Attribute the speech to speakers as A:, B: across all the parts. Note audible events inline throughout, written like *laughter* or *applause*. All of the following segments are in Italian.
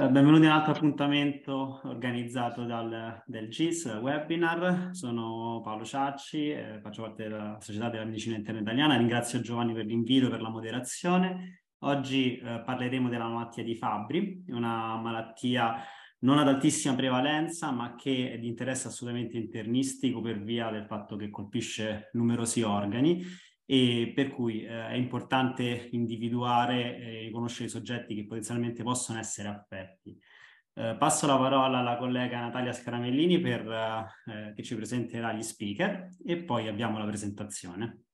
A: Eh, benvenuti a un altro appuntamento organizzato dal, del GIS webinar. Sono Paolo Ciacci, eh, faccio parte della Società della Medicina Interna Italiana. Ringrazio Giovanni per l'invito e per la moderazione. Oggi eh, parleremo della malattia di Fabri, una malattia non ad altissima prevalenza, ma che è di interesse assolutamente internistico per via del fatto che colpisce numerosi organi e per cui eh, è importante individuare e eh, conoscere i soggetti che potenzialmente possono essere affetti. Eh, passo la parola alla collega Natalia Scaramellini per, eh, che ci presenterà gli speaker e poi abbiamo la presentazione.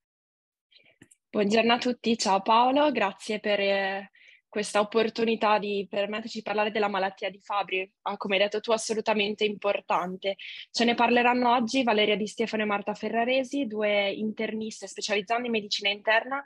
B: Buongiorno a tutti, ciao Paolo, grazie per eh, questa opportunità di permetterci di parlare della malattia di Fabri, ah, come hai detto tu, assolutamente importante. Ce ne parleranno oggi Valeria Di Stefano e Marta Ferraresi, due interniste specializzate in medicina interna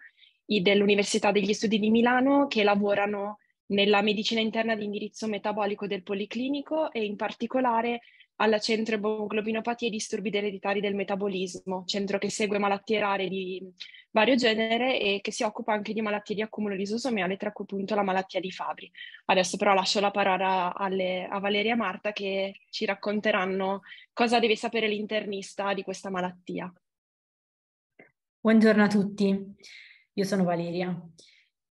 B: dell'Università degli Studi di Milano che lavorano nella medicina interna di indirizzo metabolico del Policlinico e in particolare alla centro emoglobiноpatie e disturbi ereditari del metabolismo, centro che segue malattie rare di vario genere e che si occupa anche di malattie di accumulo lisosomiale, tra cui appunto la malattia di Fabri. Adesso però lascio la parola alle, a Valeria e Marta che ci racconteranno cosa deve sapere
C: l'internista di questa malattia. Buongiorno a tutti, io sono Valeria.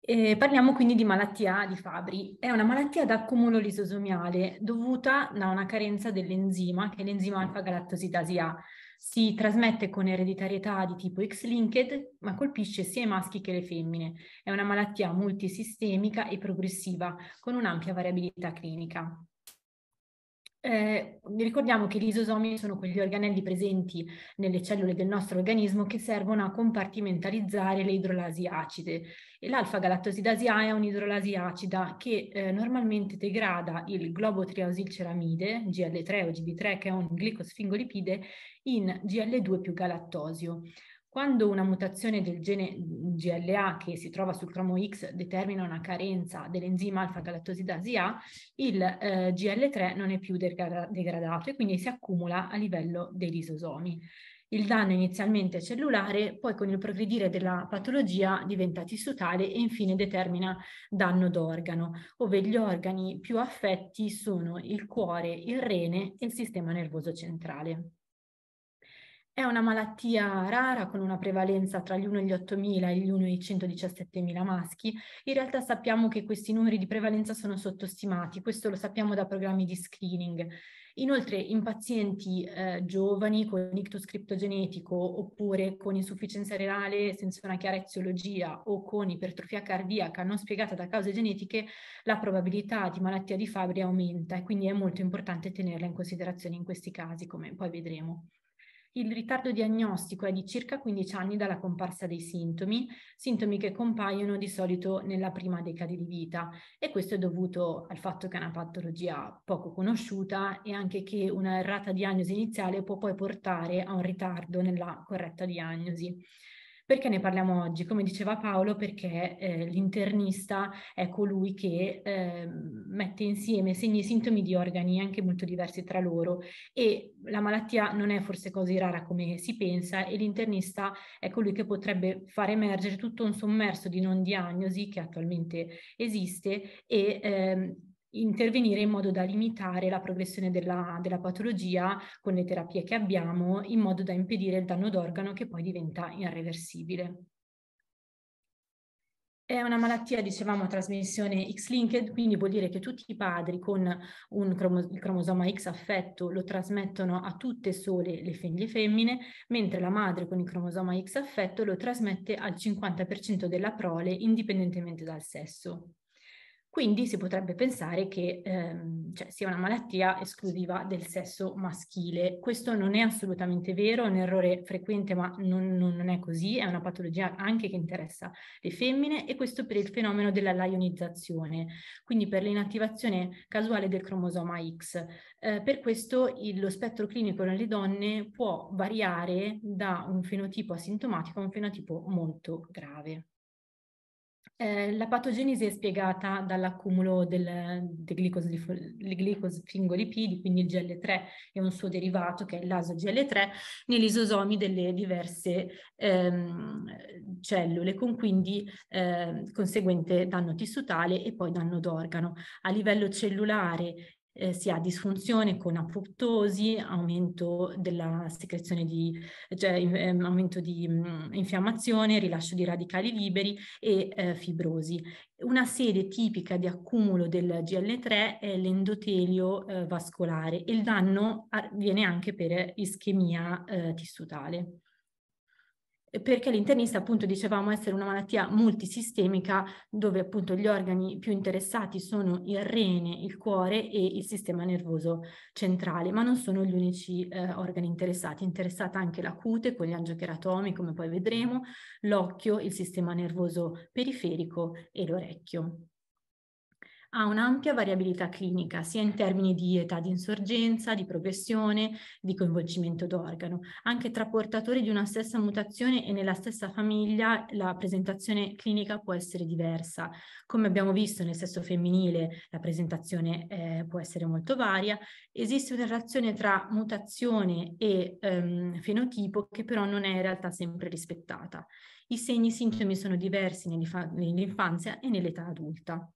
C: Eh, parliamo quindi di malattia di Fabri. È una malattia da accumulo lisosomiale dovuta da una carenza dell'enzima, che è l'enzima alfa-galattosidasi A. Si trasmette con ereditarietà di tipo X-linked, ma colpisce sia i maschi che le femmine. È una malattia multisistemica e progressiva, con un'ampia variabilità clinica. Eh, ricordiamo che gli isosomi sono quegli organelli presenti nelle cellule del nostro organismo che servono a compartimentalizzare le idrolasi acide e l'alfa-galattosidasi A è un'idrolasi acida che eh, normalmente degrada il globotriosilceramide, GL3 o GB3 che è un glicosfingolipide, in GL2 più galattosio. Quando una mutazione del gene GLA che si trova sul cromo X determina una carenza dell'enzima alfa-galattosidasi A, il eh, GL3 non è più degra- degradato e quindi si accumula a livello dei lisosomi. Il danno inizialmente è cellulare, poi con il progredire della patologia diventa tissutale e infine determina danno d'organo, dove gli organi più affetti sono il cuore, il rene e il sistema nervoso centrale. È una malattia rara con una prevalenza tra gli 1 e gli 8.000 e gli 1 e i 117.000 maschi. In realtà sappiamo che questi numeri di prevalenza sono sottostimati, questo lo sappiamo da programmi di screening. Inoltre in pazienti eh, giovani con ictus criptogenetico oppure con insufficienza renale senza una chiara eziologia o con ipertrofia cardiaca non spiegata da cause genetiche, la probabilità di malattia di Fabry aumenta e quindi è molto importante tenerla in considerazione in questi casi, come poi vedremo. Il ritardo diagnostico è di circa 15 anni dalla comparsa dei sintomi, sintomi che compaiono di solito nella prima decade di vita e questo è dovuto al fatto che è una patologia poco conosciuta e anche che una errata diagnosi iniziale può poi portare a un ritardo nella corretta diagnosi. Perché ne parliamo oggi? Come diceva Paolo, perché eh, l'internista è colui che eh, mette insieme segni e sintomi di organi anche molto diversi tra loro e la malattia non è forse così rara come si pensa e l'internista è colui che potrebbe far emergere tutto un sommerso di non diagnosi che attualmente esiste e ehm, intervenire in modo da limitare la progressione della, della, patologia con le terapie che abbiamo, in modo da impedire il danno d'organo che poi diventa irreversibile. È una malattia, dicevamo, a trasmissione X-linked, quindi vuol dire che tutti i padri con un cromo- il cromosoma X affetto lo trasmettono a tutte sole le figlie femmine, mentre la madre con il cromosoma X affetto lo trasmette al 50% della prole indipendentemente dal sesso. Quindi si potrebbe pensare che ehm, cioè, sia una malattia esclusiva del sesso maschile. Questo non è assolutamente vero, è un errore frequente, ma non, non, è così, è una patologia anche che interessa le femmine e questo per il fenomeno della lionizzazione, quindi per l'inattivazione casuale del cromosoma X. Eh, per questo il, lo spettro clinico nelle donne può variare da un fenotipo asintomatico a un fenotipo molto grave. Eh, la patogenesi è spiegata dall'accumulo del, del glicosfingolipidi, quindi il GL3 e un suo derivato che è l'asogl3, negli isosomi delle diverse ehm, cellule, con quindi eh, conseguente danno tissutale e poi danno d'organo. A livello cellulare eh, si ha disfunzione con apoptosi, aumento della secrezione di, cioè, ehm, aumento di mh, mm, infiammazione, rilascio di radicali liberi e eh, fibrosi. Una sede tipica di accumulo del GL3 è l'endotelio eh, vascolare e il danno ah, viene anche per ischemia eh, tissutale perché l'internista appunto dicevamo essere una malattia multisistemica dove appunto gli organi più interessati sono il rene, il cuore e il sistema nervoso centrale, ma non sono gli unici eh, organi interessati, interessata anche la cute con gli angiocheratomi come poi vedremo, l'occhio, il sistema nervoso periferico e l'orecchio ha un'ampia variabilità clinica, sia in termini di età di insorgenza, di progressione, di coinvolgimento d'organo. Anche tra portatori di una stessa mutazione e nella stessa famiglia la presentazione clinica può essere diversa. Come abbiamo visto nel sesso femminile la presentazione eh, può essere molto varia. Esiste una relazione tra mutazione e ehm, fenotipo che però non è in realtà sempre rispettata. I segni e i sintomi sono diversi nell'infanzia e nell'età adulta.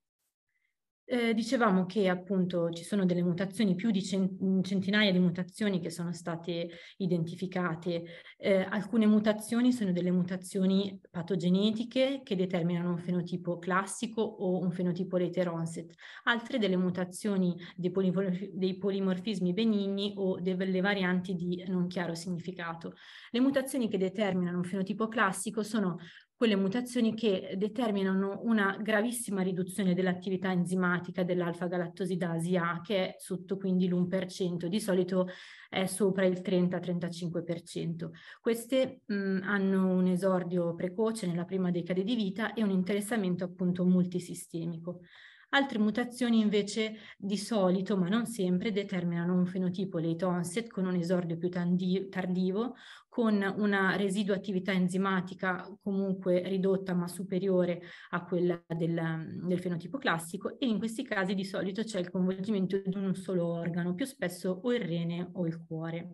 C: Eh, dicevamo che appunto ci sono delle mutazioni, più di mm, centinaia di mutazioni che sono state identificate. Eh, alcune mutazioni sono delle mutazioni patogenetiche che determinano un fenotipo classico o un fenotipo later onset, altre delle mutazioni dei, polimorf- dei polimorfismi benigni o delle varianti di non chiaro significato. Le mutazioni che determinano un fenotipo classico sono quelle mutazioni che determinano una gravissima riduzione dell'attività enzimatica dell'alfa-galattosidasi A, che è sotto quindi l'1%, di solito è sopra il 30-35%. Queste mh, mm, hanno un esordio precoce nella prima decade di vita e un interessamento appunto multisistemico. Altre mutazioni invece di solito, ma non sempre, determinano un fenotipo late onset con un esordio più tardivo, con una residua attività enzimatica comunque ridotta ma superiore a quella del, del fenotipo classico e in questi casi di solito c'è il coinvolgimento di un solo organo, più spesso o il rene o il cuore.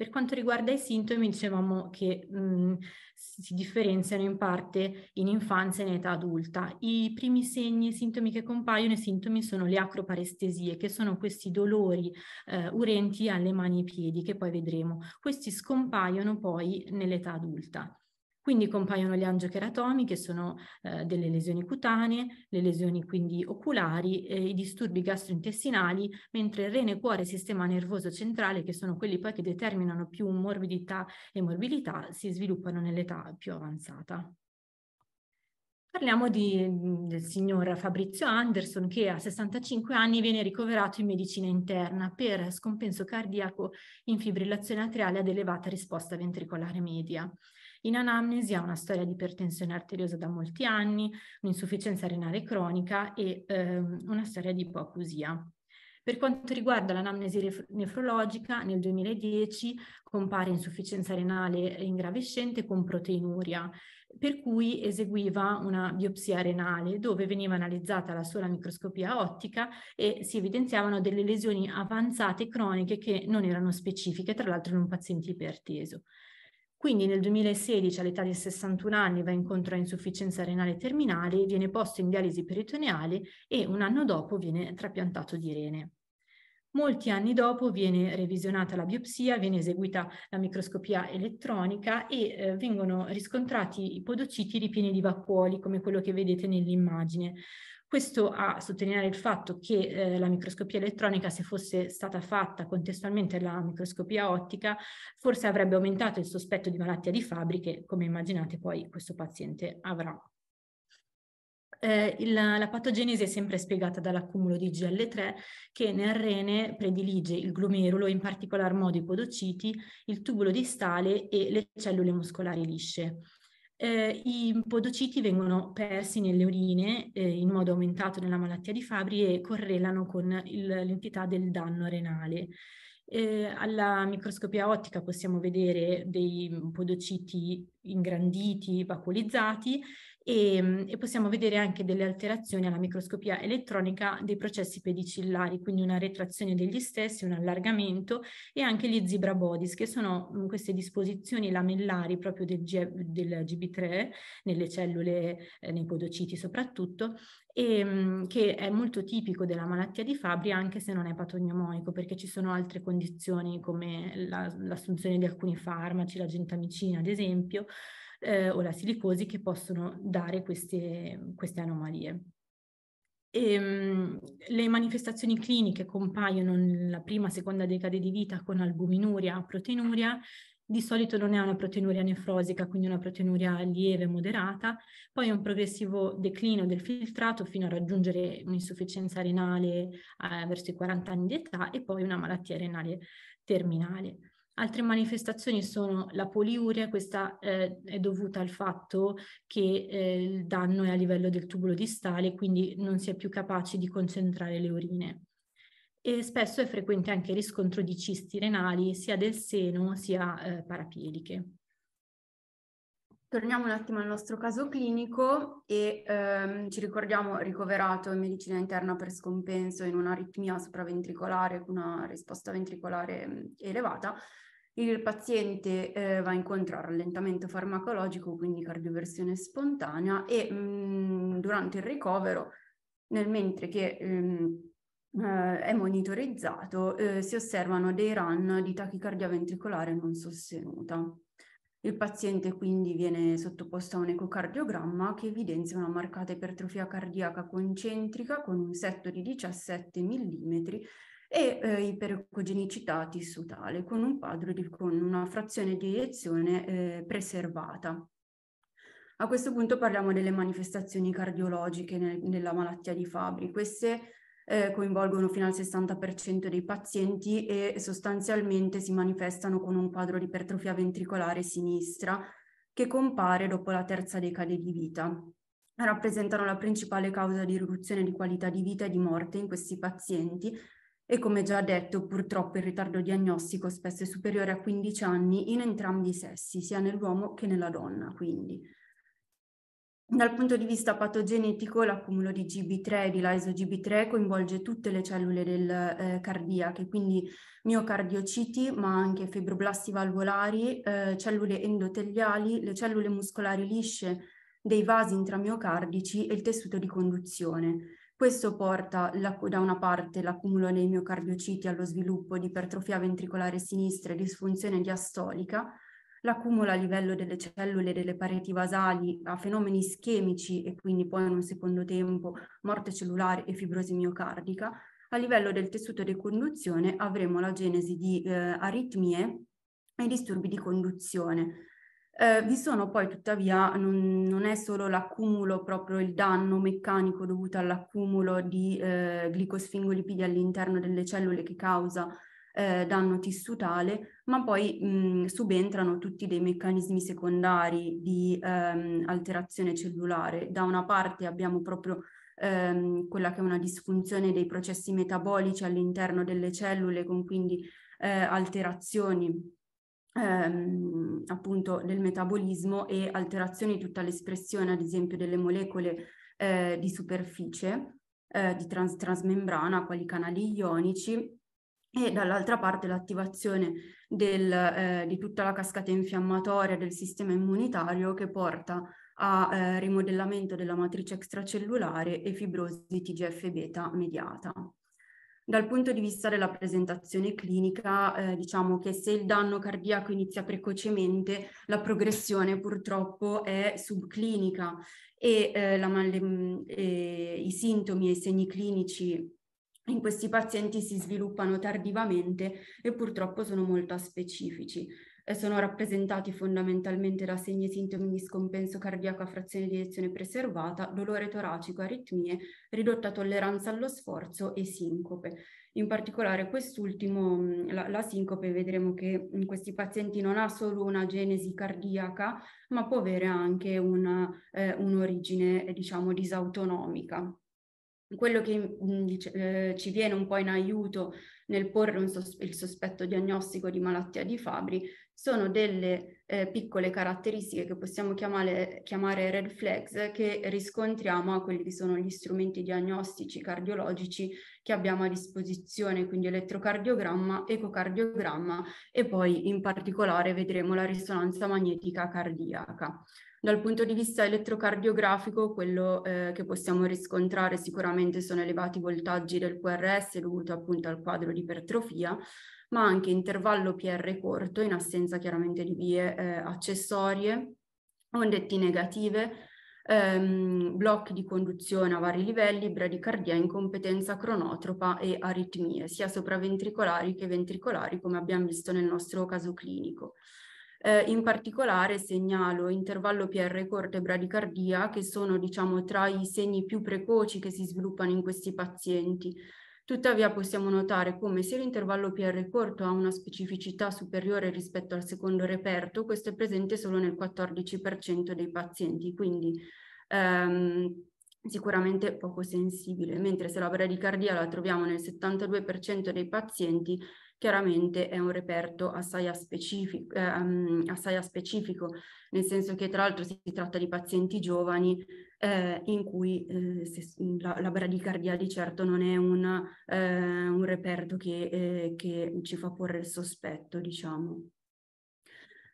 C: Per quanto riguarda i sintomi, dicevamo che mh, si differenziano in parte in infanzia e in età adulta. I primi segni e sintomi che compaiono, i sintomi sono le acroparestesie, che sono questi dolori eh, urenti alle mani e ai piedi, che poi vedremo. Questi scompaiono poi nell'età adulta. Quindi compaiono gli angiocheratomi, che sono eh, delle lesioni cutanee, le lesioni quindi oculari, eh, i disturbi gastrointestinali, mentre rene, cuore e sistema nervoso centrale, che sono quelli poi che determinano più morbidità e morbilità, si sviluppano nell'età più avanzata. Parliamo di, del signor Fabrizio Anderson che a 65 anni viene ricoverato in medicina interna per scompenso cardiaco in fibrillazione atriale ad elevata risposta ventricolare media. In anamnesi ha una storia di ipertensione arteriosa da molti anni, un'insufficienza renale cronica e ehm, una storia di ipoacusia. Per quanto riguarda l'anamnesi nefrologica, nel 2010 compare insufficienza renale ingravescente con proteinuria, per cui eseguiva una biopsia renale dove veniva analizzata la sola microscopia ottica e si evidenziavano delle lesioni avanzate croniche che non erano specifiche, tra l'altro in un paziente iperteso. Quindi nel 2016 all'età di 61 anni va incontro a insufficienza renale terminale, viene posto in dialisi peritoneale e un anno dopo viene trapiantato di rene. Molti anni dopo viene revisionata la biopsia, viene eseguita la microscopia elettronica e eh, vengono riscontrati i podociti ripieni di vacuoli come quello che vedete nell'immagine. Questo a sottolineare il fatto che eh, la microscopia elettronica, se fosse stata fatta contestualmente alla microscopia ottica, forse avrebbe aumentato il sospetto di malattia di fabbriche, come immaginate poi questo paziente avrà. Eh, il, la patogenesi è sempre spiegata dall'accumulo di GL3 che nel rene predilige il glomerulo, in particolar modo i podociti, il tubulo distale e le cellule muscolari lisce eh, i podociti vengono persi nelle urine eh, in modo aumentato nella malattia di Fabri e correlano con il, l'entità del danno renale. Eh, alla microscopia ottica possiamo vedere dei podociti ingranditi, vacuolizzati e, ehm, e, possiamo vedere anche delle alterazioni alla microscopia elettronica dei processi pedicillari, quindi una retrazione degli stessi, un allargamento e anche gli zebra bodies, che sono queste disposizioni lamellari proprio del, G, del GB3 nelle cellule, eh, nei podociti soprattutto, e, ehm, che è molto tipico della malattia di Fabri anche se non è patognomoico perché ci sono altre condizioni come la, l'assunzione di alcuni farmaci, la gentamicina ad esempio, eh, o la silicosi che possono dare queste, queste anomalie. E, ehm, le manifestazioni cliniche compaiono nella prima e seconda decade di vita con albuminuria, proteinuria, di solito non è una proteinuria nefrosica, quindi una proteinuria lieve moderata, poi un progressivo declino del filtrato fino a raggiungere un'insufficienza renale eh, verso i 40 anni di età e poi una malattia renale terminale. Altre manifestazioni sono la poliuria, questa eh, è dovuta al fatto che eh, il danno è a livello del tubulo distale, quindi non si è più capaci di concentrare le urine. E spesso è frequente anche il riscontro di cisti renali sia del seno sia eh, parapieliche. Torniamo un attimo al nostro caso
D: clinico e ehm, ci ricordiamo ricoverato in medicina interna per scompenso in un'aritmia sopraventricolare con una risposta ventricolare mm, elevata il paziente eh, va incontro al rallentamento farmacologico, quindi cardioversione spontanea e mh, mm, durante il ricovero, nel mentre che mh, ehm, eh, è monitorizzato, eh, si osservano dei run di tachicardia ventricolare non sostenuta. Il paziente quindi viene sottoposto a un ecocardiogramma che evidenzia una marcata ipertrofia cardiaca concentrica con un setto di 17 mm e eh, iperocogenicità tissutale con un padre di, con una frazione di iezione eh, preservata. A questo punto parliamo delle manifestazioni cardiologiche nel, nella malattia di Fabri. Queste eh, coinvolgono fino al 60% dei pazienti e sostanzialmente si manifestano con un quadro di ipertrofia ventricolare sinistra che compare dopo la terza decade di vita. Rappresentano la principale causa di riduzione di qualità di vita e di morte in questi pazienti e come già detto purtroppo il ritardo diagnostico spesso è superiore a 15 anni in entrambi i sessi, sia nell'uomo che nella donna quindi. Dal punto di vista patogenetico l'accumulo di GB3 e di lyso 3 coinvolge tutte le cellule del eh, cardiache, quindi miocardiociti, ma anche fibroblasti valvolari, eh, cellule endoteliali, le cellule muscolari lisce dei vasi intramiocardici e il tessuto di conduzione. Questo porta la, da una parte l'accumulo dei miocardiociti allo sviluppo di ipertrofia ventricolare sinistra e disfunzione diastolica, l'accumulo a livello delle cellule e delle pareti basali a fenomeni ischemici e quindi poi in un secondo tempo morte cellulare e fibrosi miocardica. A livello del tessuto di conduzione avremo la genesi di eh, aritmie e disturbi di conduzione eh, vi sono poi tuttavia, non, non, è solo l'accumulo, proprio il danno meccanico dovuto all'accumulo di eh, glicosfingolipidi all'interno delle cellule che causa eh, danno tissutale, ma poi mh, subentrano tutti dei meccanismi secondari di ehm, alterazione cellulare. Da una parte abbiamo proprio ehm, quella che è una disfunzione dei processi metabolici all'interno delle cellule, con quindi eh, alterazioni ehm, appunto del metabolismo e alterazioni di tutta l'espressione, ad esempio, delle molecole eh, di superficie, eh, di trans- transmembrana, quali canali ionici, e dall'altra parte l'attivazione del, eh, di tutta la cascata infiammatoria del sistema immunitario che porta a eh, rimodellamento della matrice extracellulare e fibrosi TGF beta mediata. Dal punto di vista della presentazione clinica, eh, diciamo che se il danno cardiaco inizia precocemente, la progressione purtroppo è subclinica e, eh, la, le, mm, eh, i sintomi e i segni clinici in questi pazienti si sviluppano tardivamente e purtroppo sono molto specifici sono rappresentati fondamentalmente da segni e sintomi di scompenso cardiaco a frazione di elezione preservata, dolore toracico, aritmie, ridotta tolleranza allo sforzo e sincope. In particolare quest'ultimo, mm, la, la sincope, vedremo che in questi pazienti non ha solo una genesi cardiaca, ma può avere anche una, eh, un'origine, eh, diciamo, disautonomica. Quello che mh, mm, eh, ci viene un po' in aiuto nel porre sos- il sospetto diagnostico di malattia di Fabri sono delle eh, piccole caratteristiche che possiamo chiamare, chiamare red flags che riscontriamo a quelli che sono gli strumenti diagnostici cardiologici che abbiamo a disposizione, quindi elettrocardiogramma, ecocardiogramma e poi in particolare vedremo la risonanza magnetica cardiaca. Dal punto di vista elettrocardiografico, quello eh, che possiamo riscontrare sicuramente sono elevati voltaggi del QRS dovuto appunto al quadro di ipertrofia, ma anche intervallo PR corto in assenza chiaramente di vie eh, accessorie, ondetti negative, ehm, blocchi di conduzione a vari livelli, bradicardia, incompetenza cronotropa e aritmie, sia sopraventricolari che ventricolari, come abbiamo visto nel nostro caso clinico. Eh, in particolare segnalo intervallo PR corto e bradicardia, che sono diciamo, tra i segni più precoci che si sviluppano in questi pazienti Tuttavia possiamo notare come se l'intervallo PR corto ha una specificità superiore rispetto al secondo reperto, questo è presente solo nel 14% dei pazienti, quindi ehm, sicuramente poco sensibile, mentre se la bradicardia la troviamo nel 72% dei pazienti, chiaramente è un reperto assai, aspecifico, ehm, assai aspecifico, nel senso che tra l'altro si tratta di pazienti giovani eh, in cui eh, se, la, la, bradicardia di certo non è una, eh, un reperto che, eh, che, ci fa porre il sospetto, diciamo.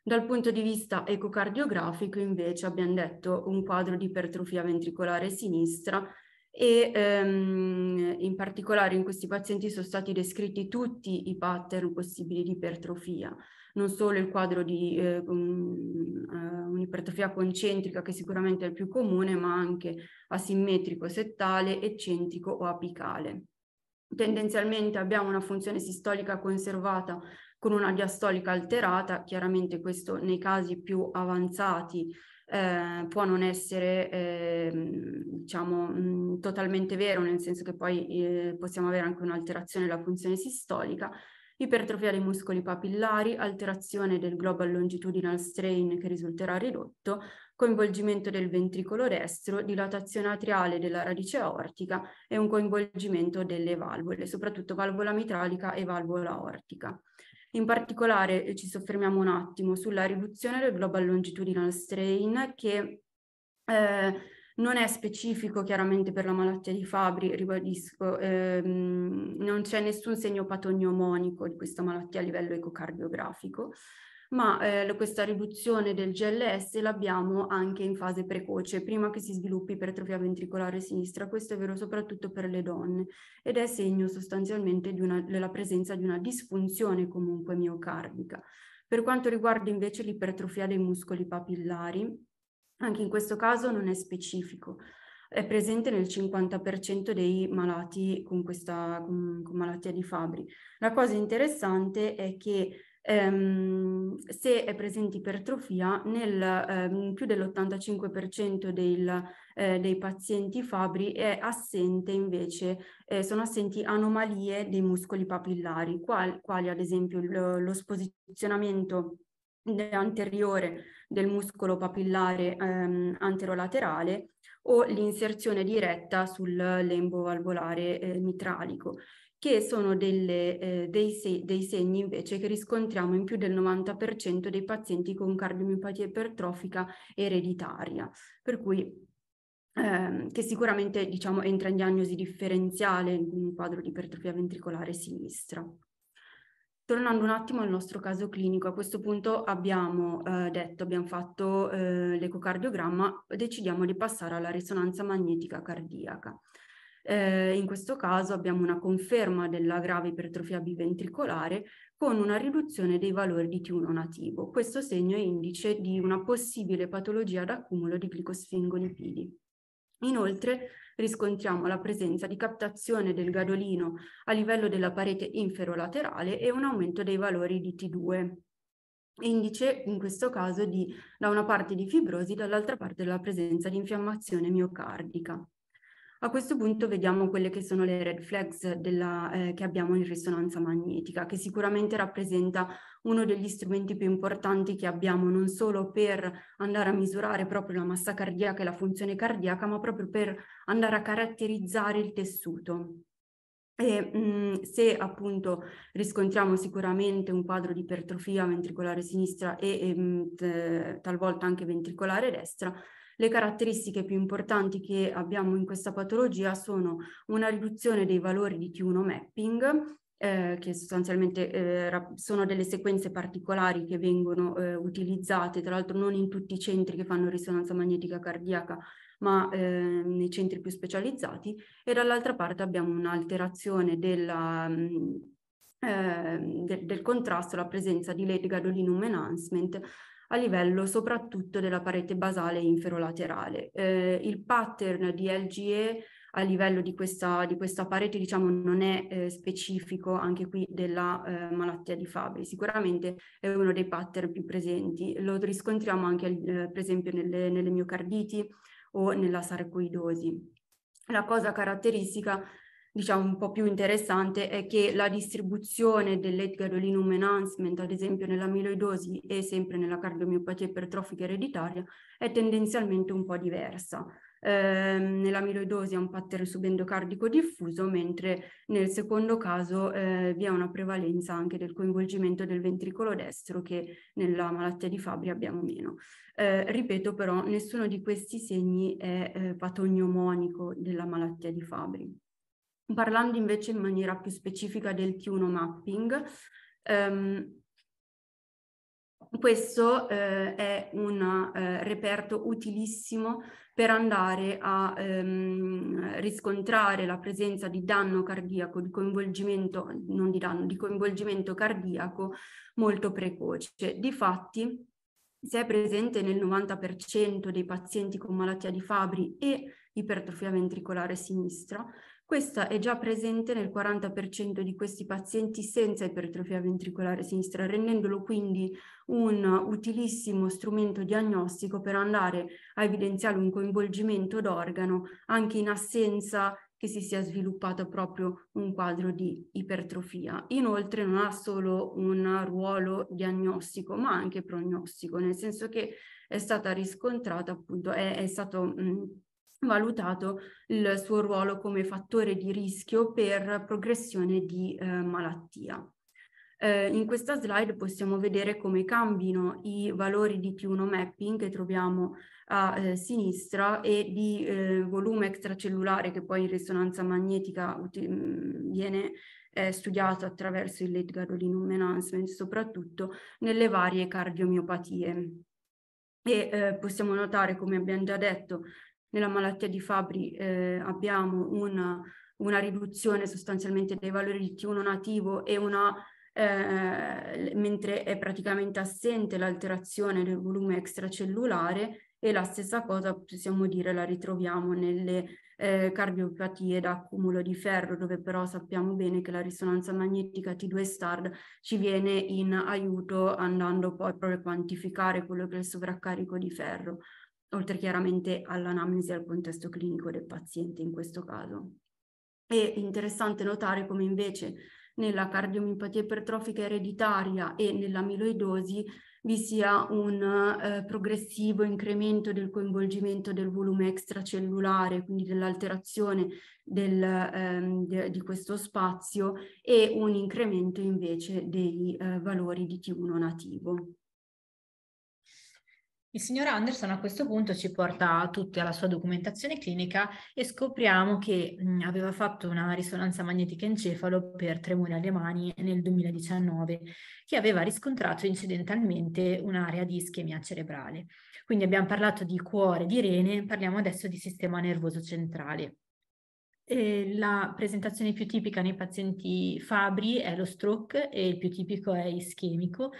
D: Dal punto di vista ecocardiografico invece abbiamo detto un quadro di ipertrofia ventricolare sinistra e ehm, in particolare in questi pazienti sono stati descritti tutti i pattern possibili di ipertrofia, non solo il quadro di eh, eh, un'ipertrofia concentrica che sicuramente è il più comune, ma anche asimmetrico settale, eccentrico o apicale. Tendenzialmente abbiamo una funzione sistolica conservata con una diastolica alterata, chiaramente questo nei casi più avanzati eh, può non essere eh, diciamo mh, totalmente vero, nel senso che poi eh, possiamo avere anche un'alterazione della funzione sistolica, ipertrofia dei muscoli papillari, alterazione del global longitudinal strain che risulterà ridotto, coinvolgimento del ventricolo destro, dilatazione atriale della radice aortica e un coinvolgimento delle valvole, soprattutto valvola mitralica e valvola aortica. In particolare eh, ci soffermiamo un attimo sulla riduzione del global longitudinal strain che eh, non è specifico chiaramente per la malattia di Fabri, ribadisco, ehm, non c'è nessun segno patognomonico di questa malattia a livello ecocardiografico, ma eh, questa riduzione del GLS l'abbiamo anche in fase precoce, prima che si sviluppi ipertrofia ventricolare sinistra, questo è vero soprattutto per le donne ed è segno sostanzialmente una, della presenza di una disfunzione comunque miocardica. Per quanto riguarda invece l'ipertrofia dei muscoli papillari, anche in questo caso non è specifico, è presente nel 50% dei malati con, questa, con, con malattia di Fabri. La cosa interessante è che ehm, se è presente ipertrofia, nel ehm, più dell'85% del, eh, dei pazienti Fabri è assente invece, eh, sono assenti anomalie dei muscoli papillari, qual, quali ad esempio lo, lo sposizionamento anteriore del muscolo papillare ehm, anterolaterale o l'inserzione diretta sul lembo valvolare eh, mitralico, che sono delle, eh, dei, se dei, segni invece che riscontriamo in più del 90% dei pazienti con cardiomiopatia ipertrofica ereditaria, per cui ehm, che sicuramente diciamo, entra in diagnosi differenziale in un quadro di ipertrofia ventricolare sinistra. Tornando un attimo al nostro caso clinico, a questo punto abbiamo eh, detto, abbiamo fatto eh, l'ecocardiogramma, decidiamo di passare alla risonanza magnetica cardiaca. Eh, in questo caso abbiamo una conferma della grave ipertrofia biventricolare con una riduzione dei valori di T1 nativo. Questo segno è indice di una possibile patologia d'accumulo di glicosfingolipidi. Inoltre riscontriamo la presenza di captazione del gadolino a livello della parete inferolaterale e un aumento dei valori di T2 indice in questo caso di, da una parte di fibrosi, dall'altra parte della presenza di infiammazione miocardica. A questo punto vediamo quelle che sono le red flags della, eh, che abbiamo in risonanza magnetica, che sicuramente rappresenta uno degli strumenti più importanti che abbiamo non solo per andare a misurare proprio la massa cardiaca e la funzione cardiaca, ma proprio per andare a caratterizzare il tessuto. E, mh, mm, se appunto riscontriamo sicuramente un quadro di ipertrofia ventricolare sinistra e, e mh, mm, talvolta anche ventricolare destra, le caratteristiche più importanti che abbiamo in questa patologia sono una riduzione dei valori di T1 mapping, eh, che sostanzialmente eh, sono delle sequenze particolari che vengono eh, utilizzate, tra l'altro non in tutti i centri che fanno risonanza magnetica cardiaca, ma ehm, nei centri più specializzati, e dall'altra parte abbiamo un'alterazione della, mm, ehm, de del contrasto la presenza di late gadolinum enhancement a livello soprattutto della parete basale inferolaterale. Eh, il pattern di LGE a livello di questa, di questa parete diciamo, non è eh, specifico anche qui della eh, malattia di Fabri, sicuramente è uno dei pattern più presenti, lo riscontriamo anche eh, per esempio nelle, nelle miocarditi o nella sarcoidosi. La cosa caratteristica diciamo un po' più interessante è che la distribuzione dell'etgadolinum enhancement, ad esempio nella nell'amiloidosi e sempre nella cardiomiopatia ipertrofica ereditaria, è tendenzialmente un po' diversa. nella ehm, nell'amiloidosi è un pattern subendocardico diffuso, mentre nel secondo caso eh, vi è una prevalenza anche del coinvolgimento del ventricolo destro che nella malattia di Fabri abbiamo meno. Eh, ripeto però, nessuno di questi segni è eh, patognomonico della malattia di Fabri. Parlando invece in maniera più specifica del tuno mapping, ehm, questo eh, è un eh, reperto utilissimo per andare a ehm, riscontrare la presenza di danno cardiaco, di coinvolgimento, non di danno, di coinvolgimento cardiaco molto precoce. Difatti, se è presente nel 90% dei pazienti con malattia di Fabri e ipertrofia ventricolare sinistra, questa è già presente nel 40% di questi pazienti senza ipertrofia ventricolare sinistra, rendendolo quindi un utilissimo strumento diagnostico per andare a evidenziare un coinvolgimento d'organo anche in assenza che si sia sviluppato proprio un quadro di ipertrofia. Inoltre non ha solo un ruolo diagnostico, ma anche prognostico, nel senso che è stata riscontrata appunto, è, è stato mh, valutato il suo ruolo come fattore di rischio per progressione di eh, malattia. Eh, in questa slide possiamo vedere come cambino i valori di T1 mapping che troviamo a eh, sinistra e di eh, volume extracellulare che poi in risonanza magnetica mm, viene eh, studiato attraverso il late gadolinum enhancement, soprattutto nelle varie cardiomiopatie. E eh, possiamo notare, come abbiamo già detto, nella malattia di Fabri eh, abbiamo una, una, riduzione sostanzialmente dei valori di T1 nativo e una, eh, mentre è praticamente assente l'alterazione del volume extracellulare e la stessa cosa possiamo dire la ritroviamo nelle eh, cardiopatie da accumulo di ferro, dove però sappiamo bene che la risonanza magnetica T2 STARD ci viene in aiuto andando poi proprio a quantificare quello che è il sovraccarico di ferro oltre chiaramente all'anamnesi e al contesto clinico del paziente in questo caso. È interessante notare come invece nella cardiomipatia ipertrofica ereditaria e nell'amiloidosi vi sia un eh, progressivo incremento del coinvolgimento del volume extracellulare, quindi dell'alterazione del, ehm, de, di questo spazio e un incremento invece dei eh, valori di T1 nativo.
C: Il signor Anderson a questo punto ci porta tutti alla sua documentazione clinica e scopriamo che mh, mm, aveva fatto una risonanza magnetica encefalo per tremore alle mani nel 2019, che aveva riscontrato incidentalmente un'area di ischemia cerebrale. Quindi abbiamo parlato di cuore, di rene, parliamo adesso di sistema nervoso centrale. Eh, la presentazione più tipica nei pazienti Fabri è lo stroke e il più tipico è ischemico.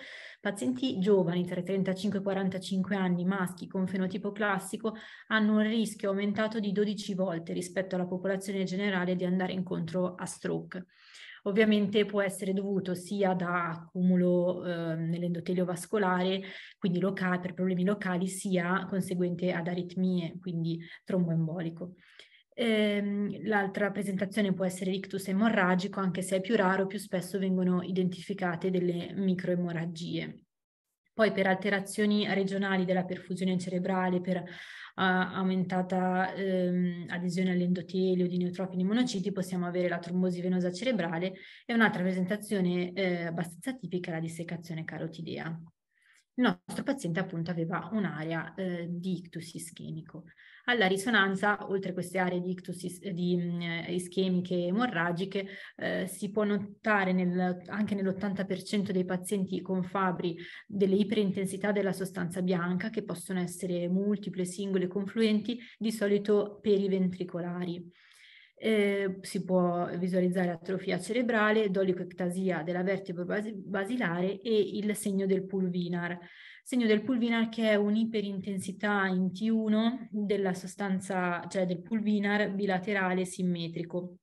C: Pazienti giovani tra i 35 e i 45 anni, maschi con fenotipo classico, hanno un rischio aumentato di 12 volte rispetto alla popolazione generale di andare incontro a stroke. Ovviamente può essere dovuto sia da accumulo eh, nell'endotelio vascolare, quindi locale, per problemi locali, sia conseguente ad aritmie, quindi tromboembolico. Ehm, l'altra presentazione può essere l'ictus emorragico, anche se è più raro, più spesso vengono identificate delle microemorragie. Poi per alterazioni regionali della perfusione cerebrale, per uh, aumentata ehm, adesione all'endotelio di neutrofili monociti, possiamo avere la trombosi venosa cerebrale e un'altra presentazione eh, abbastanza tipica è la dissecazione carotidea il nostro paziente appunto aveva un'area eh, di ictus ischemico. Alla risonanza, oltre a queste aree di ictus is- di, mh, mm, ischemiche emorragiche, eh, si può notare nel, anche nell'80% dei pazienti con Fabri delle iperintensità della sostanza bianca, che possono essere multiple, singole, confluenti, di solito periventricolari eh, si può visualizzare atrofia cerebrale, dolicoectasia della vertebra basilare e il segno del pulvinar. Segno del pulvinar che è un'iperintensità in T1 della sostanza, cioè del pulvinar bilaterale simmetrico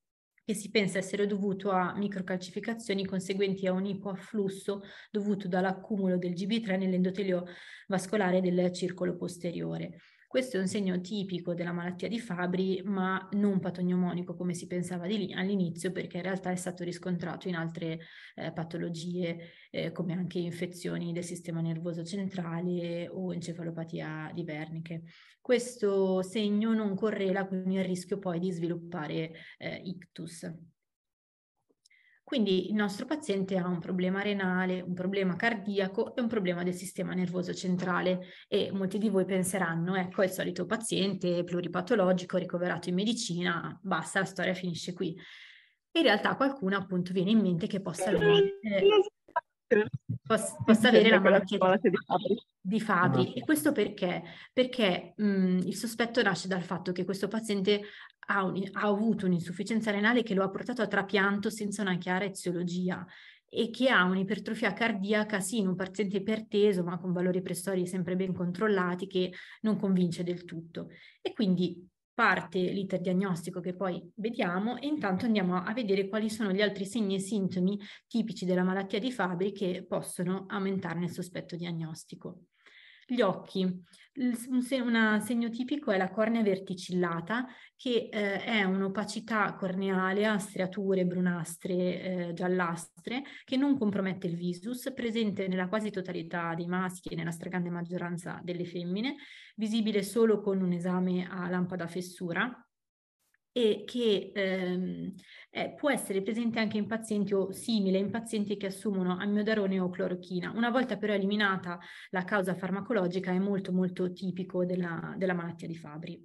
C: che si pensa essere dovuto a microcalcificazioni conseguenti a un ipoafflusso dovuto dall'accumulo del GB3 nell'endotelio vascolare del circolo posteriore. Questo è un segno tipico della malattia di Fabri, ma non patognomonico come si pensava lì, all'inizio, perché in realtà è stato riscontrato in altre eh, patologie, eh, come anche infezioni del sistema nervoso centrale o encefalopatia di Wernicke. Questo segno non correla con il rischio poi di sviluppare eh, ictus. Quindi il nostro paziente ha un problema renale, un problema cardiaco e un problema del sistema nervoso centrale e molti di voi penseranno, ecco, è il solito paziente pluripatologico ricoverato in medicina, basta, la storia finisce qui. In realtà qualcuno appunto viene in mente che possa eh, avere, possa, possa avere la malattia di Fabri. Di Fabri. E esatto. questo perché? Perché mh, il sospetto nasce dal fatto che questo paziente ha, un, ha avuto un'insufficienza renale che lo ha portato a trapianto senza una chiara eziologia e che ha un'ipertrofia cardiaca, sì, in un paziente iperteso, ma con valori pressori sempre ben controllati, che non convince del tutto. E quindi parte l'iter diagnostico che poi vediamo e intanto andiamo a vedere quali sono gli altri segni e sintomi tipici della malattia di Fabri che possono aumentarne il sospetto diagnostico. Gli occhi un segno tipico è la cornea verticillata, che eh, è un'opacità corneale a striature brunastre, eh, giallastre, che non compromette il visus, presente nella quasi totalità dei maschi e nella stragrande maggioranza delle femmine, visibile solo con un esame a lampada fessura e che ehm, eh, può essere presente anche in pazienti o simile in pazienti che assumono amiodarone o clorochina. Una volta però eliminata la causa farmacologica è molto molto tipico della, della malattia di Fabri.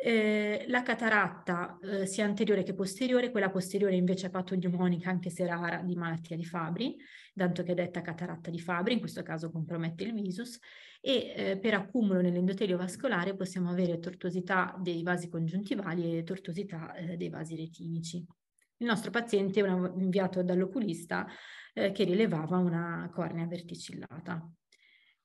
C: Eh, la cataratta eh, sia anteriore che posteriore, quella posteriore invece è patognomonica anche se rara di malattia di Fabri, tanto che è detta cataratta di Fabri, in questo caso compromette il visus, e eh, per accumulo nell'endotelio vascolare possiamo avere tortuosità dei vasi congiuntivali e tortuosità eh, dei vasi retinici. Il nostro paziente è una, inviato dall'oculista eh, che rilevava una cornea verticillata.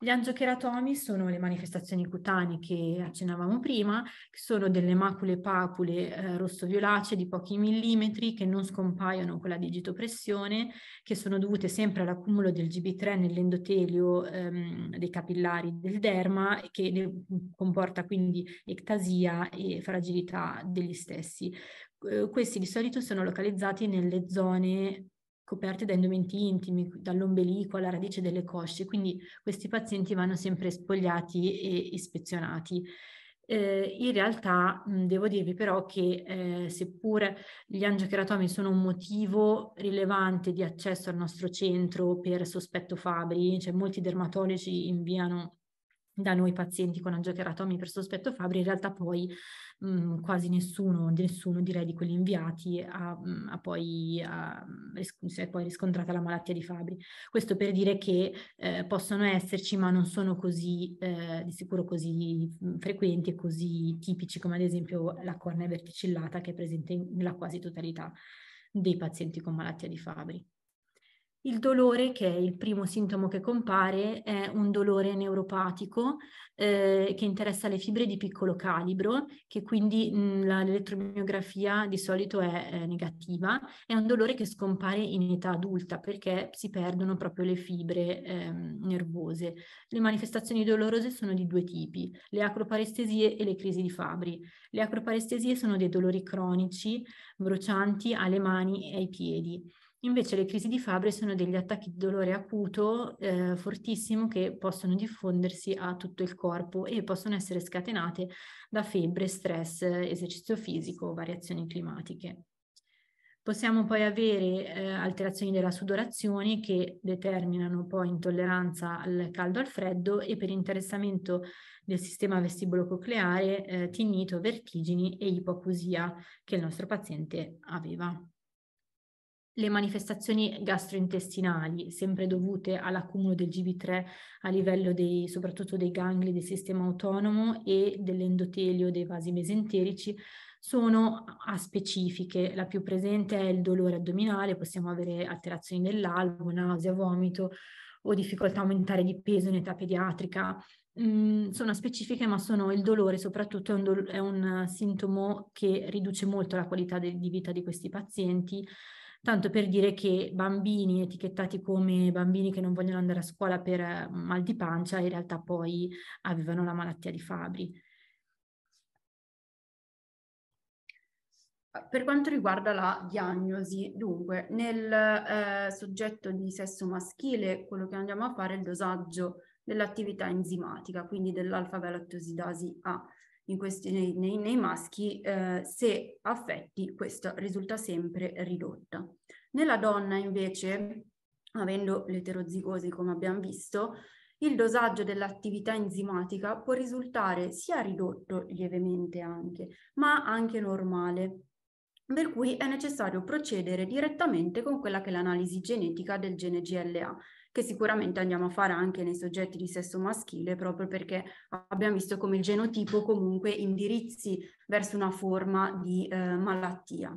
C: Gli angiocheratomi sono le manifestazioni cutanee che accennavamo prima, che sono delle macule papule eh, rosso-violacee di pochi millimetri che non scompaiono con la digitopressione, che sono dovute sempre all'accumulo del GB3 nell'endotelio ehm, dei capillari del derma che de- comporta quindi ectasia e fragilità degli stessi. Eh, questi di solito sono localizzati nelle zone coperte da indumenti intimi, dall'ombelico alla radice delle cosce, quindi questi pazienti vanno sempre spogliati e ispezionati. Eh, in realtà mh, devo dirvi però che eh, seppur gli angiocheratomi sono un motivo rilevante di accesso al nostro centro per sospetto Fabri, cioè molti dermatologi inviano da noi pazienti con angiocheratomi per sospetto Fabri, in realtà poi mh, mm, quasi nessuno, nessuno direi di quelli inviati ha, mm, ha poi, ha, mm, si è poi riscontrata la malattia di Fabri. Questo per dire che eh, possono esserci ma non sono così, eh, di sicuro così frequenti e così tipici come ad esempio la cornea verticillata che è presente nella quasi totalità dei pazienti con malattia di Fabri. Il dolore, che è il primo sintomo che compare, è un dolore neuropatico eh, che interessa le fibre di piccolo calibro, che quindi mh, mm, l'elettromiografia di solito è eh, negativa. È un dolore che scompare in età adulta perché si perdono proprio le fibre eh, nervose. Le manifestazioni dolorose sono di due tipi, le acroparestesie e le crisi di Fabri. Le acroparestesie sono dei dolori cronici, brucianti alle mani e ai piedi. Invece le crisi di Fabry sono degli attacchi di dolore acuto, eh, fortissimo, che possono diffondersi a tutto il corpo e possono essere scatenate da febbre, stress, esercizio fisico, variazioni climatiche. Possiamo poi avere eh, alterazioni della sudorazione che determinano poi intolleranza al caldo e al freddo e per interessamento del sistema vestibolo-cocleare, eh, tinnito, vertigini e ipoacusia che il nostro paziente aveva le manifestazioni gastrointestinali, sempre dovute all'accumulo del GB3 a livello dei, soprattutto dei gangli del sistema autonomo e dell'endotelio dei vasi mesenterici, sono a specifiche. La più presente è il dolore addominale, possiamo avere alterazioni dell'albo, nausea, vomito o difficoltà a aumentare di peso in età pediatrica. Mm, sono specifiche, ma sono il dolore soprattutto è un, do- è un sintomo che riduce molto la qualità de- di vita di questi pazienti tanto per dire che bambini etichettati come bambini che non vogliono andare a scuola per eh, mal di pancia in realtà poi avevano la malattia di Fabri. Eh, per quanto riguarda la diagnosi, dunque,
D: nel eh, soggetto di sesso maschile, quello che andiamo a fare è il dosaggio dell'attività enzimatica, quindi dell'alfa-galactosidasi A questi, nei, nei, maschi, eh, se affetti, questa risulta sempre ridotta. Nella donna, invece, avendo l'eterozigosi, come abbiamo visto, il dosaggio dell'attività enzimatica può risultare sia ridotto lievemente anche, ma anche normale, per cui è necessario procedere direttamente con quella che è l'analisi genetica del gene GLA, che sicuramente andiamo a fare anche nei soggetti di sesso maschile, proprio perché abbiamo visto come il genotipo comunque indirizzi verso una forma di eh, malattia.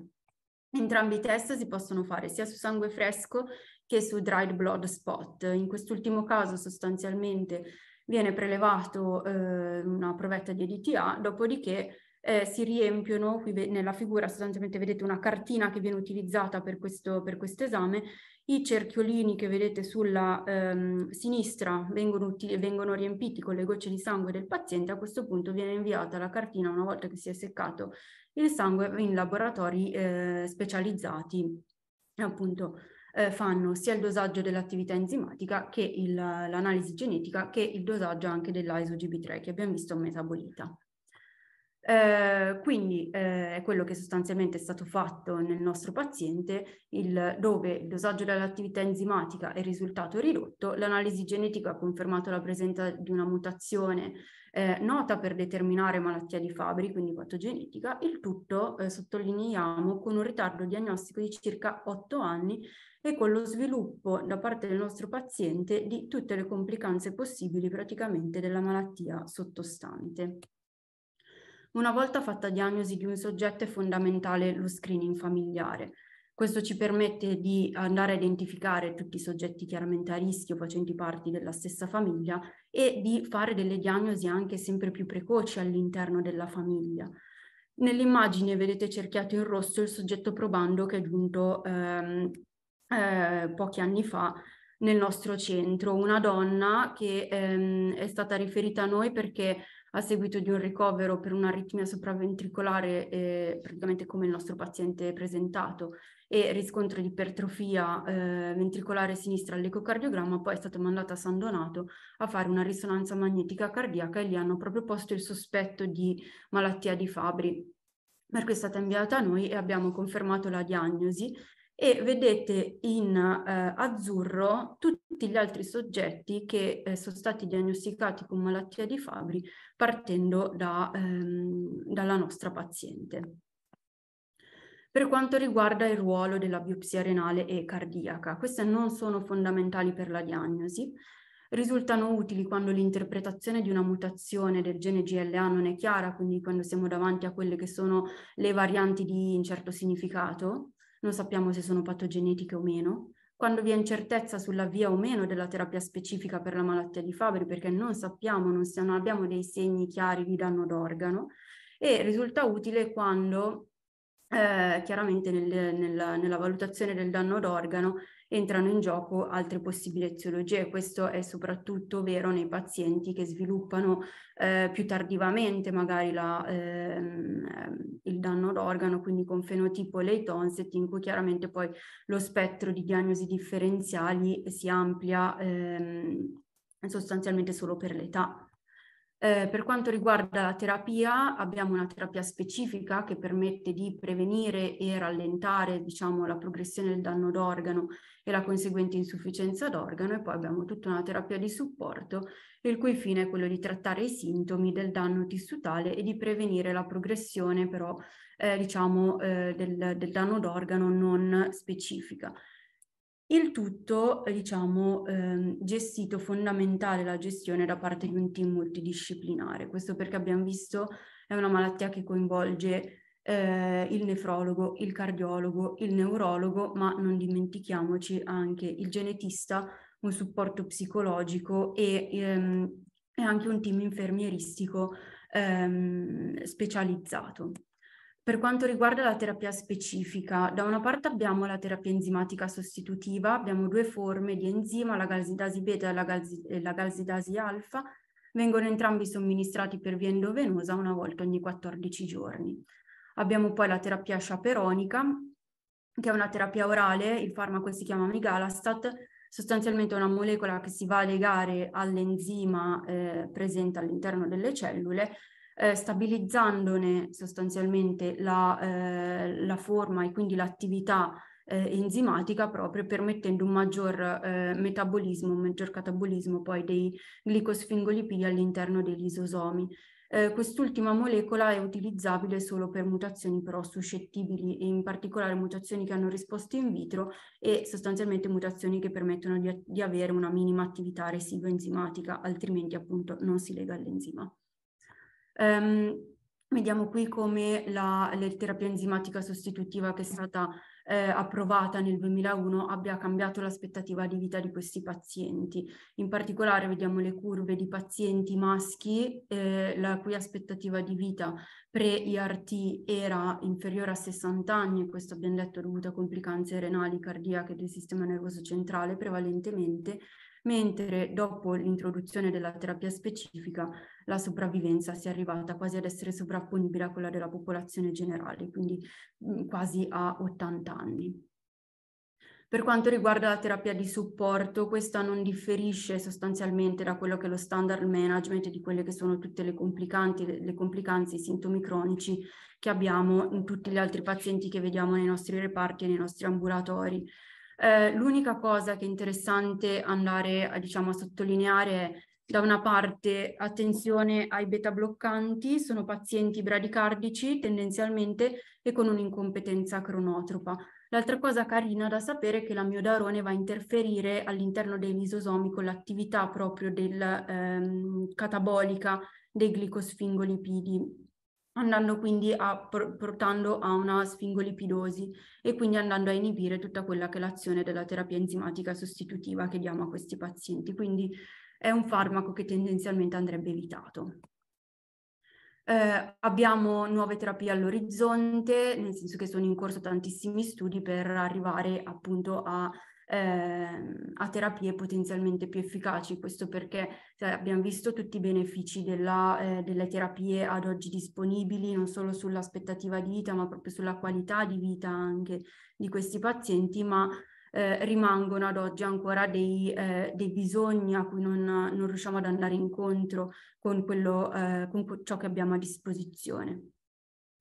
D: Entrambi i test si possono fare sia su sangue fresco che su dried blood spot. In quest'ultimo caso sostanzialmente viene prelevato eh, una provetta di EDTA, dopodiché eh, si riempiono, qui nella figura sostanzialmente vedete una cartina che viene utilizzata per questo, per questo esame, i cerchiolini che vedete sulla ehm, sinistra vengono, vengono riempiti con le gocce di sangue del paziente, a questo punto viene inviata la cartina una volta che si è seccato il sangue in laboratori eh, specializzati, appunto eh, fanno sia il dosaggio dell'attività enzimatica che l'analisi genetica che il dosaggio anche dell'ISO-GB3 che abbiamo visto metabolita. Eh, quindi eh, è quello che sostanzialmente è stato fatto nel nostro paziente, il, dove il dosaggio dell'attività enzimatica è risultato ridotto, l'analisi genetica ha confermato la presenza di una mutazione eh, nota per determinare malattia di Fabri, quindi patogenetica, il tutto eh, sottolineiamo con un ritardo diagnostico di circa 8 anni e con lo sviluppo da parte del nostro paziente di tutte le complicanze possibili praticamente della malattia sottostante. Una volta fatta diagnosi di un soggetto è fondamentale lo screening familiare. Questo ci permette di andare a identificare tutti i soggetti chiaramente a rischio facenti parte della stessa famiglia e di fare delle diagnosi anche sempre più precoci all'interno della famiglia. Nell'immagine vedete cerchiato in rosso il soggetto probando che è giunto ehm, eh, pochi anni fa nel nostro centro, una donna che ehm, è stata riferita a noi perché a seguito di un ricovero per un'aritmia sopraventricolare, eh, praticamente come il nostro paziente presentato, e riscontro di ipertrofia eh, ventricolare sinistra all'ecocardiogramma, poi è stato mandato a San Donato a fare una risonanza magnetica cardiaca e gli hanno proprio posto il sospetto di malattia di Fabri Marco è stata inviata a noi e abbiamo confermato la diagnosi e vedete in eh, azzurro tutti gli altri soggetti che eh, sono stati diagnosticati con malattia di Fabri partendo da, ehm, dalla nostra paziente. Per quanto riguarda il ruolo della biopsia renale e cardiaca, queste non sono fondamentali per la diagnosi, risultano utili quando l'interpretazione di una mutazione del gene GLA non è chiara, quindi quando siamo davanti a quelle che sono le varianti di incerto significato, non sappiamo se sono patogenetiche o meno, quando vi è incertezza sulla via o meno della terapia specifica per la malattia di Fabri, perché non sappiamo, non, non abbiamo dei segni chiari di danno d'organo, e risulta utile quando eh, chiaramente nel, nella, nella valutazione del danno d'organo entrano in gioco altre possibili eziologie. Questo è soprattutto vero nei pazienti che sviluppano eh, più tardivamente magari la, ehm, il danno d'organo, quindi con fenotipo late onset, in cui chiaramente poi lo spettro di diagnosi differenziali si amplia ehm, sostanzialmente solo per l'età. Eh, per quanto riguarda la terapia, abbiamo una terapia specifica che permette di prevenire e rallentare diciamo, la progressione del danno d'organo e la conseguente insufficienza d'organo e poi abbiamo tutta una terapia di supporto il cui fine è quello di trattare i sintomi del danno tissutale e di prevenire la progressione però eh, diciamo, eh, del, del danno d'organo non specifica. Il tutto, eh, diciamo, ehm, gestito fondamentale la gestione da parte di un team multidisciplinare. Questo perché abbiamo visto è una malattia che coinvolge eh, il nefrologo, il cardiologo, il neurologo, ma non dimentichiamoci anche il genetista, un supporto psicologico e, ehm, e anche un team infermieristico ehm, specializzato. Per quanto riguarda la terapia specifica, da una parte abbiamo la terapia enzimatica sostitutiva, abbiamo due forme di enzima, la galsidasi beta e la, galsidasi alfa, vengono entrambi somministrati per via endovenosa una volta ogni 14 giorni. Abbiamo poi la terapia sciaperonica, che è una terapia orale, il farmaco si chiama Migalastat, sostanzialmente è una molecola che si va a legare all'enzima eh, presente all'interno delle cellule eh, stabilizzandone sostanzialmente la, eh, la, forma e quindi l'attività eh, enzimatica proprio permettendo un maggior eh, metabolismo, un maggior catabolismo poi dei glicosfingolipidi all'interno degli isosomi. Eh, quest'ultima molecola è utilizzabile solo per mutazioni però suscettibili, in particolare mutazioni che hanno risposte in vitro e sostanzialmente mutazioni che permettono di, di avere una minima attività residuo enzimatica, altrimenti appunto non si lega all'enzima. Um, Vediamo qui come la, la, terapia enzimatica sostitutiva che è stata eh, approvata nel 2001 abbia cambiato l'aspettativa di vita di questi pazienti. In particolare vediamo le curve di pazienti maschi eh, la cui aspettativa di vita pre-IRT era inferiore a 60 anni, e questo abbiamo detto dovuto a complicanze renali, cardiache del sistema nervoso centrale prevalentemente, mentre dopo l'introduzione della terapia specifica la sopravvivenza sia arrivata quasi ad essere sovrapponibile a quella della popolazione generale, quindi quasi a 80 anni. Per quanto riguarda la terapia di supporto, questa non differisce sostanzialmente da quello che è lo standard management di quelle che sono tutte le complicanti, le complicanze, i sintomi cronici che abbiamo in tutti gli altri pazienti che vediamo nei nostri reparti e nei nostri ambulatori. Eh, l'unica cosa che è interessante andare a, diciamo, a sottolineare è da una parte attenzione ai beta bloccanti, sono pazienti bradicardici tendenzialmente e con un'incompetenza cronotropa. L'altra cosa carina da sapere è che l'amiodarone va a interferire all'interno dei lisosomi con l'attività proprio del, ehm, catabolica dei glicosfingolipidi andando quindi a, portando a una sfingolipidosi e quindi andando a inibire tutta quella che è l'azione della terapia enzimatica sostitutiva che diamo a questi pazienti. Quindi è un farmaco che tendenzialmente andrebbe evitato. Eh, abbiamo nuove terapie all'orizzonte, nel senso che sono in corso tantissimi studi per arrivare appunto a, eh, a terapie potenzialmente più efficaci. Questo perché cioè, abbiamo visto tutti i benefici della, eh, delle terapie ad oggi disponibili, non solo sull'aspettativa di vita, ma proprio sulla qualità di vita anche di questi pazienti, ma eh, rimangono ad oggi ancora dei, eh, dei bisogni a cui non, non, riusciamo ad andare incontro con, quello, eh, con ciò che abbiamo a disposizione.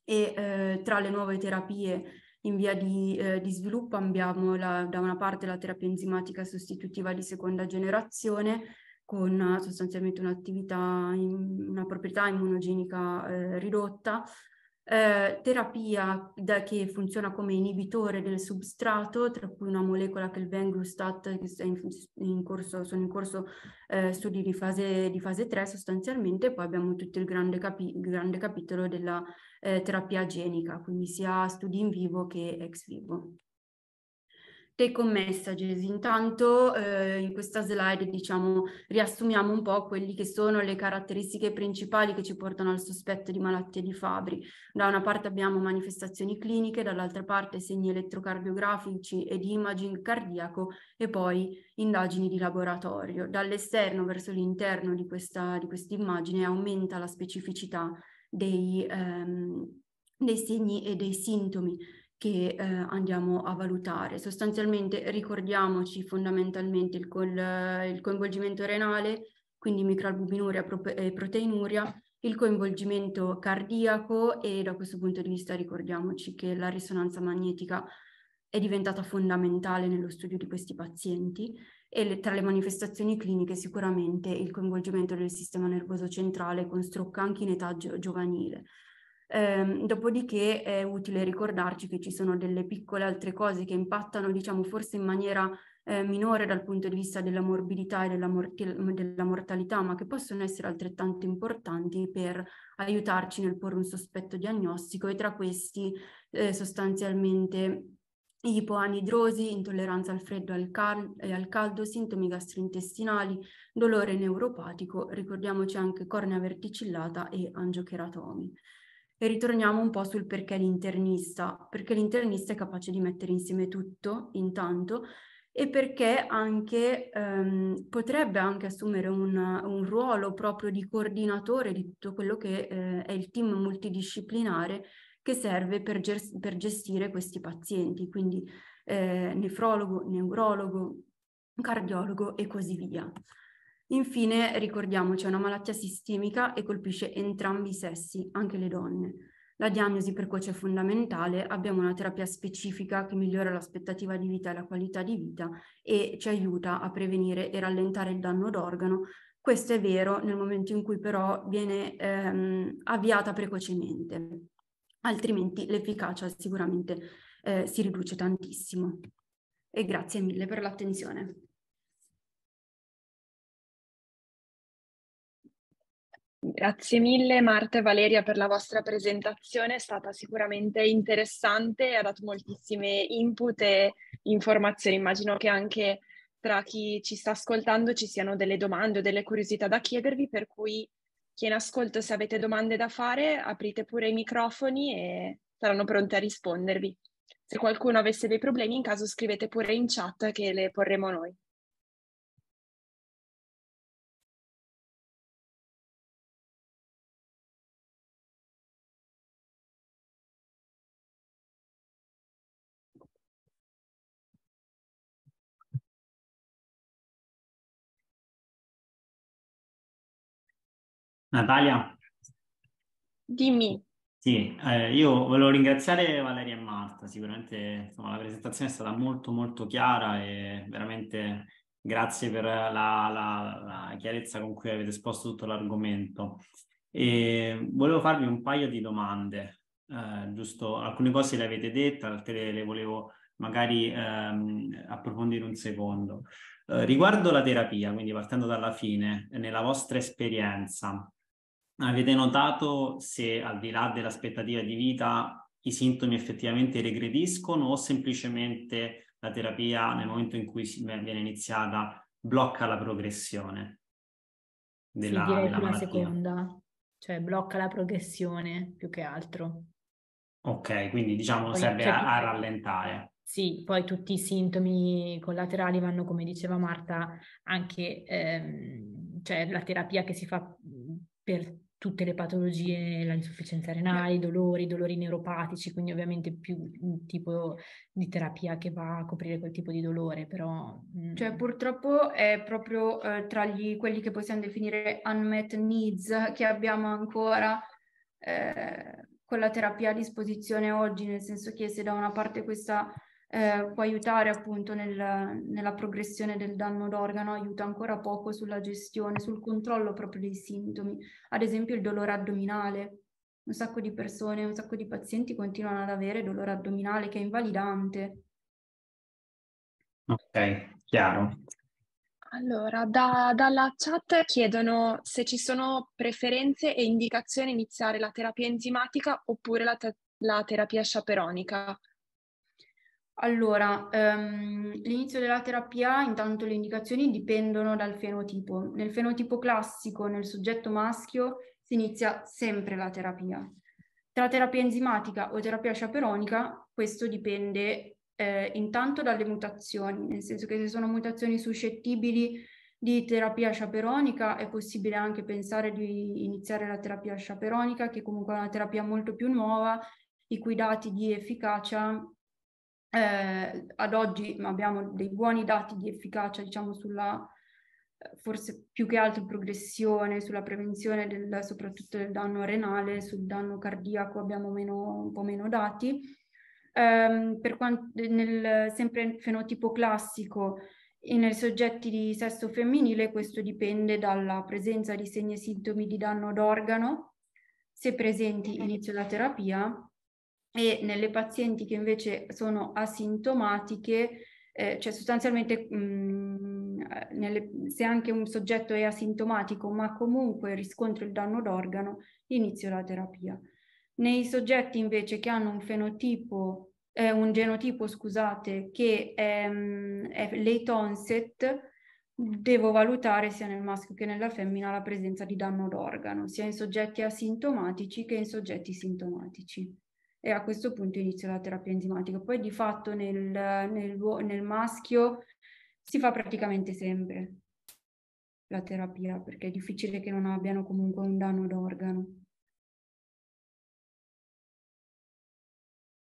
D: E eh, tra le nuove terapie in via di, eh, di sviluppo abbiamo la, da una parte la terapia enzimatica sostitutiva di seconda generazione, con eh, sostanzialmente un'attività, in, una proprietà immunogenica eh, ridotta, eh, terapia da, che funziona come inibitore del substrato, tra cui una molecola che è il Venglustat, che in, in corso, sono in corso eh, studi di fase, di fase 3 sostanzialmente, poi abbiamo tutto il grande, capi, grande capitolo della eh, terapia genica, quindi sia studi in vivo che ex vivo take home messages. Intanto eh, in questa slide diciamo riassumiamo un po' quelle che sono le caratteristiche principali che ci portano al sospetto di malattie di Fabri. Da una parte abbiamo manifestazioni cliniche, dall'altra parte segni elettrocardiografici ed imaging cardiaco e poi indagini di laboratorio. Dall'esterno verso l'interno di questa di immagine aumenta la specificità dei, ehm, dei segni e dei sintomi che eh, andiamo a valutare. Sostanzialmente ricordiamoci fondamentalmente il, col, il coinvolgimento renale, quindi microalbuminuria e eh, proteinuria, il coinvolgimento cardiaco e da questo punto di vista ricordiamoci che la risonanza magnetica è diventata fondamentale nello studio di questi pazienti e le, tra le manifestazioni cliniche sicuramente il coinvolgimento del sistema nervoso centrale con stroke anche in età gio- giovanile. Eh, dopodiché è utile ricordarci che ci sono delle piccole altre cose che impattano, diciamo, forse in maniera eh, minore dal punto di vista della morbidità e della, mort- della, mortalità, ma che possono essere altrettanto importanti per aiutarci nel porre un sospetto diagnostico e tra questi eh, sostanzialmente ipoanidrosi, intolleranza al freddo e al, cal- eh, al caldo, sintomi gastrointestinali, dolore neuropatico, ricordiamoci anche cornea verticillata e angiocheratomi e ritorniamo un po' sul perché l'internista, perché l'internista è capace di mettere insieme tutto intanto e perché anche ehm, potrebbe anche assumere un, un, ruolo proprio di coordinatore di tutto quello che eh, è il team multidisciplinare che serve per, ger- per gestire questi pazienti, quindi eh, nefrologo, neurologo, cardiologo e così via. Infine, ricordiamoci, è una malattia sistemica e colpisce entrambi i sessi, anche le donne. La diagnosi precoce è fondamentale, abbiamo una terapia specifica che migliora l'aspettativa di vita e la qualità di vita e ci aiuta a prevenire e rallentare il danno d'organo. Questo è vero nel momento in cui però viene ehm, avviata precocemente, altrimenti l'efficacia sicuramente eh, si riduce tantissimo. E grazie mille per l'attenzione.
B: Grazie mille Marta e Valeria per la vostra presentazione, è stata sicuramente interessante ha dato moltissime input e informazioni. Immagino che anche tra chi ci sta ascoltando ci siano delle domande o delle curiosità da chiedervi, per cui chi è in ascolto se avete domande da fare aprite pure i microfoni e saranno pronte a rispondervi. Se qualcuno avesse dei problemi in caso scrivete pure in chat che le porremo noi.
A: Natalia? Dimmi. Sì, eh, io volevo ringraziare Valeria e Marta, sicuramente insomma, la presentazione è stata molto molto chiara e veramente grazie per la, la, la chiarezza con cui avete esposto tutto l'argomento. E volevo farvi un paio di domande, eh, giusto? Alcune cose le avete dette, altre le volevo magari ehm, approfondire un secondo. Eh, riguardo la terapia, quindi partendo dalla fine, nella vostra esperienza, avete notato se al di là dell'aspettativa di vita i sintomi effettivamente regrediscono o semplicemente la terapia nel momento in cui viene iniziata blocca la progressione della, sì, della malattia?
C: seconda, cioè blocca la progressione più che altro.
A: Ok, quindi diciamo poi, serve cioè, a, a, eh, rallentare.
C: Sì, poi tutti i sintomi collaterali vanno, come diceva Marta, anche ehm, cioè la terapia che si fa per tutte le patologie, l'insufficienza renale, i dolori, i dolori neuropatici, quindi ovviamente più un tipo di terapia che va a coprire quel tipo di dolore, però... Mm.
D: Cioè purtroppo è proprio eh, tra gli,
C: quelli che possiamo definire
D: unmet needs che abbiamo ancora eh, con la terapia a disposizione oggi, nel senso che se da una parte questa eh, può aiutare appunto nel, nella progressione del danno d'organo, aiuta ancora poco sulla gestione, sul controllo proprio dei sintomi, ad esempio il dolore addominale. Un sacco di persone, un sacco di pazienti continuano ad avere dolore addominale che è invalidante.
A: Ok, chiaro.
D: Allora, da, dalla chat chiedono
B: se ci sono preferenze e indicazioni iniziare la terapia enzimatica oppure la, te- la terapia sciaperonica.
D: Allora, ehm, l'inizio della terapia, intanto le indicazioni dipendono dal fenotipo. Nel fenotipo classico, nel soggetto maschio, si inizia sempre la terapia. Tra terapia enzimatica o terapia sciaperonica, questo dipende eh, intanto dalle mutazioni, nel senso che se sono mutazioni suscettibili di terapia sciaperonica, è possibile anche pensare di iniziare la terapia sciaperonica, che comunque è una terapia molto più nuova, i cui dati di efficacia eh, ad oggi abbiamo dei buoni dati di efficacia, diciamo, sulla eh, forse più che altro progressione, sulla prevenzione del, soprattutto del danno renale, sul danno cardiaco abbiamo meno, un po' meno dati. Um, per quanto, nel, sempre fenotipo classico, nei soggetti di sesso femminile questo dipende dalla presenza di segni e sintomi di danno d'organo, se presenti mm-hmm. inizio la terapia, e nelle pazienti che invece sono asintomatiche, eh, cioè sostanzialmente mh, mm, eh, nelle, se anche un soggetto è asintomatico ma comunque riscontra il danno d'organo, inizio la terapia. Nei soggetti invece che hanno un fenotipo, eh, un genotipo scusate, che è, mm, è late onset, devo valutare sia nel maschio che nella femmina la presenza di danno d'organo, sia in soggetti asintomatici che in soggetti sintomatici e a questo punto inizia la terapia enzimatica. Poi di fatto nel, nel, nel maschio si fa praticamente sempre la terapia perché è difficile che non abbiano comunque un danno d'organo.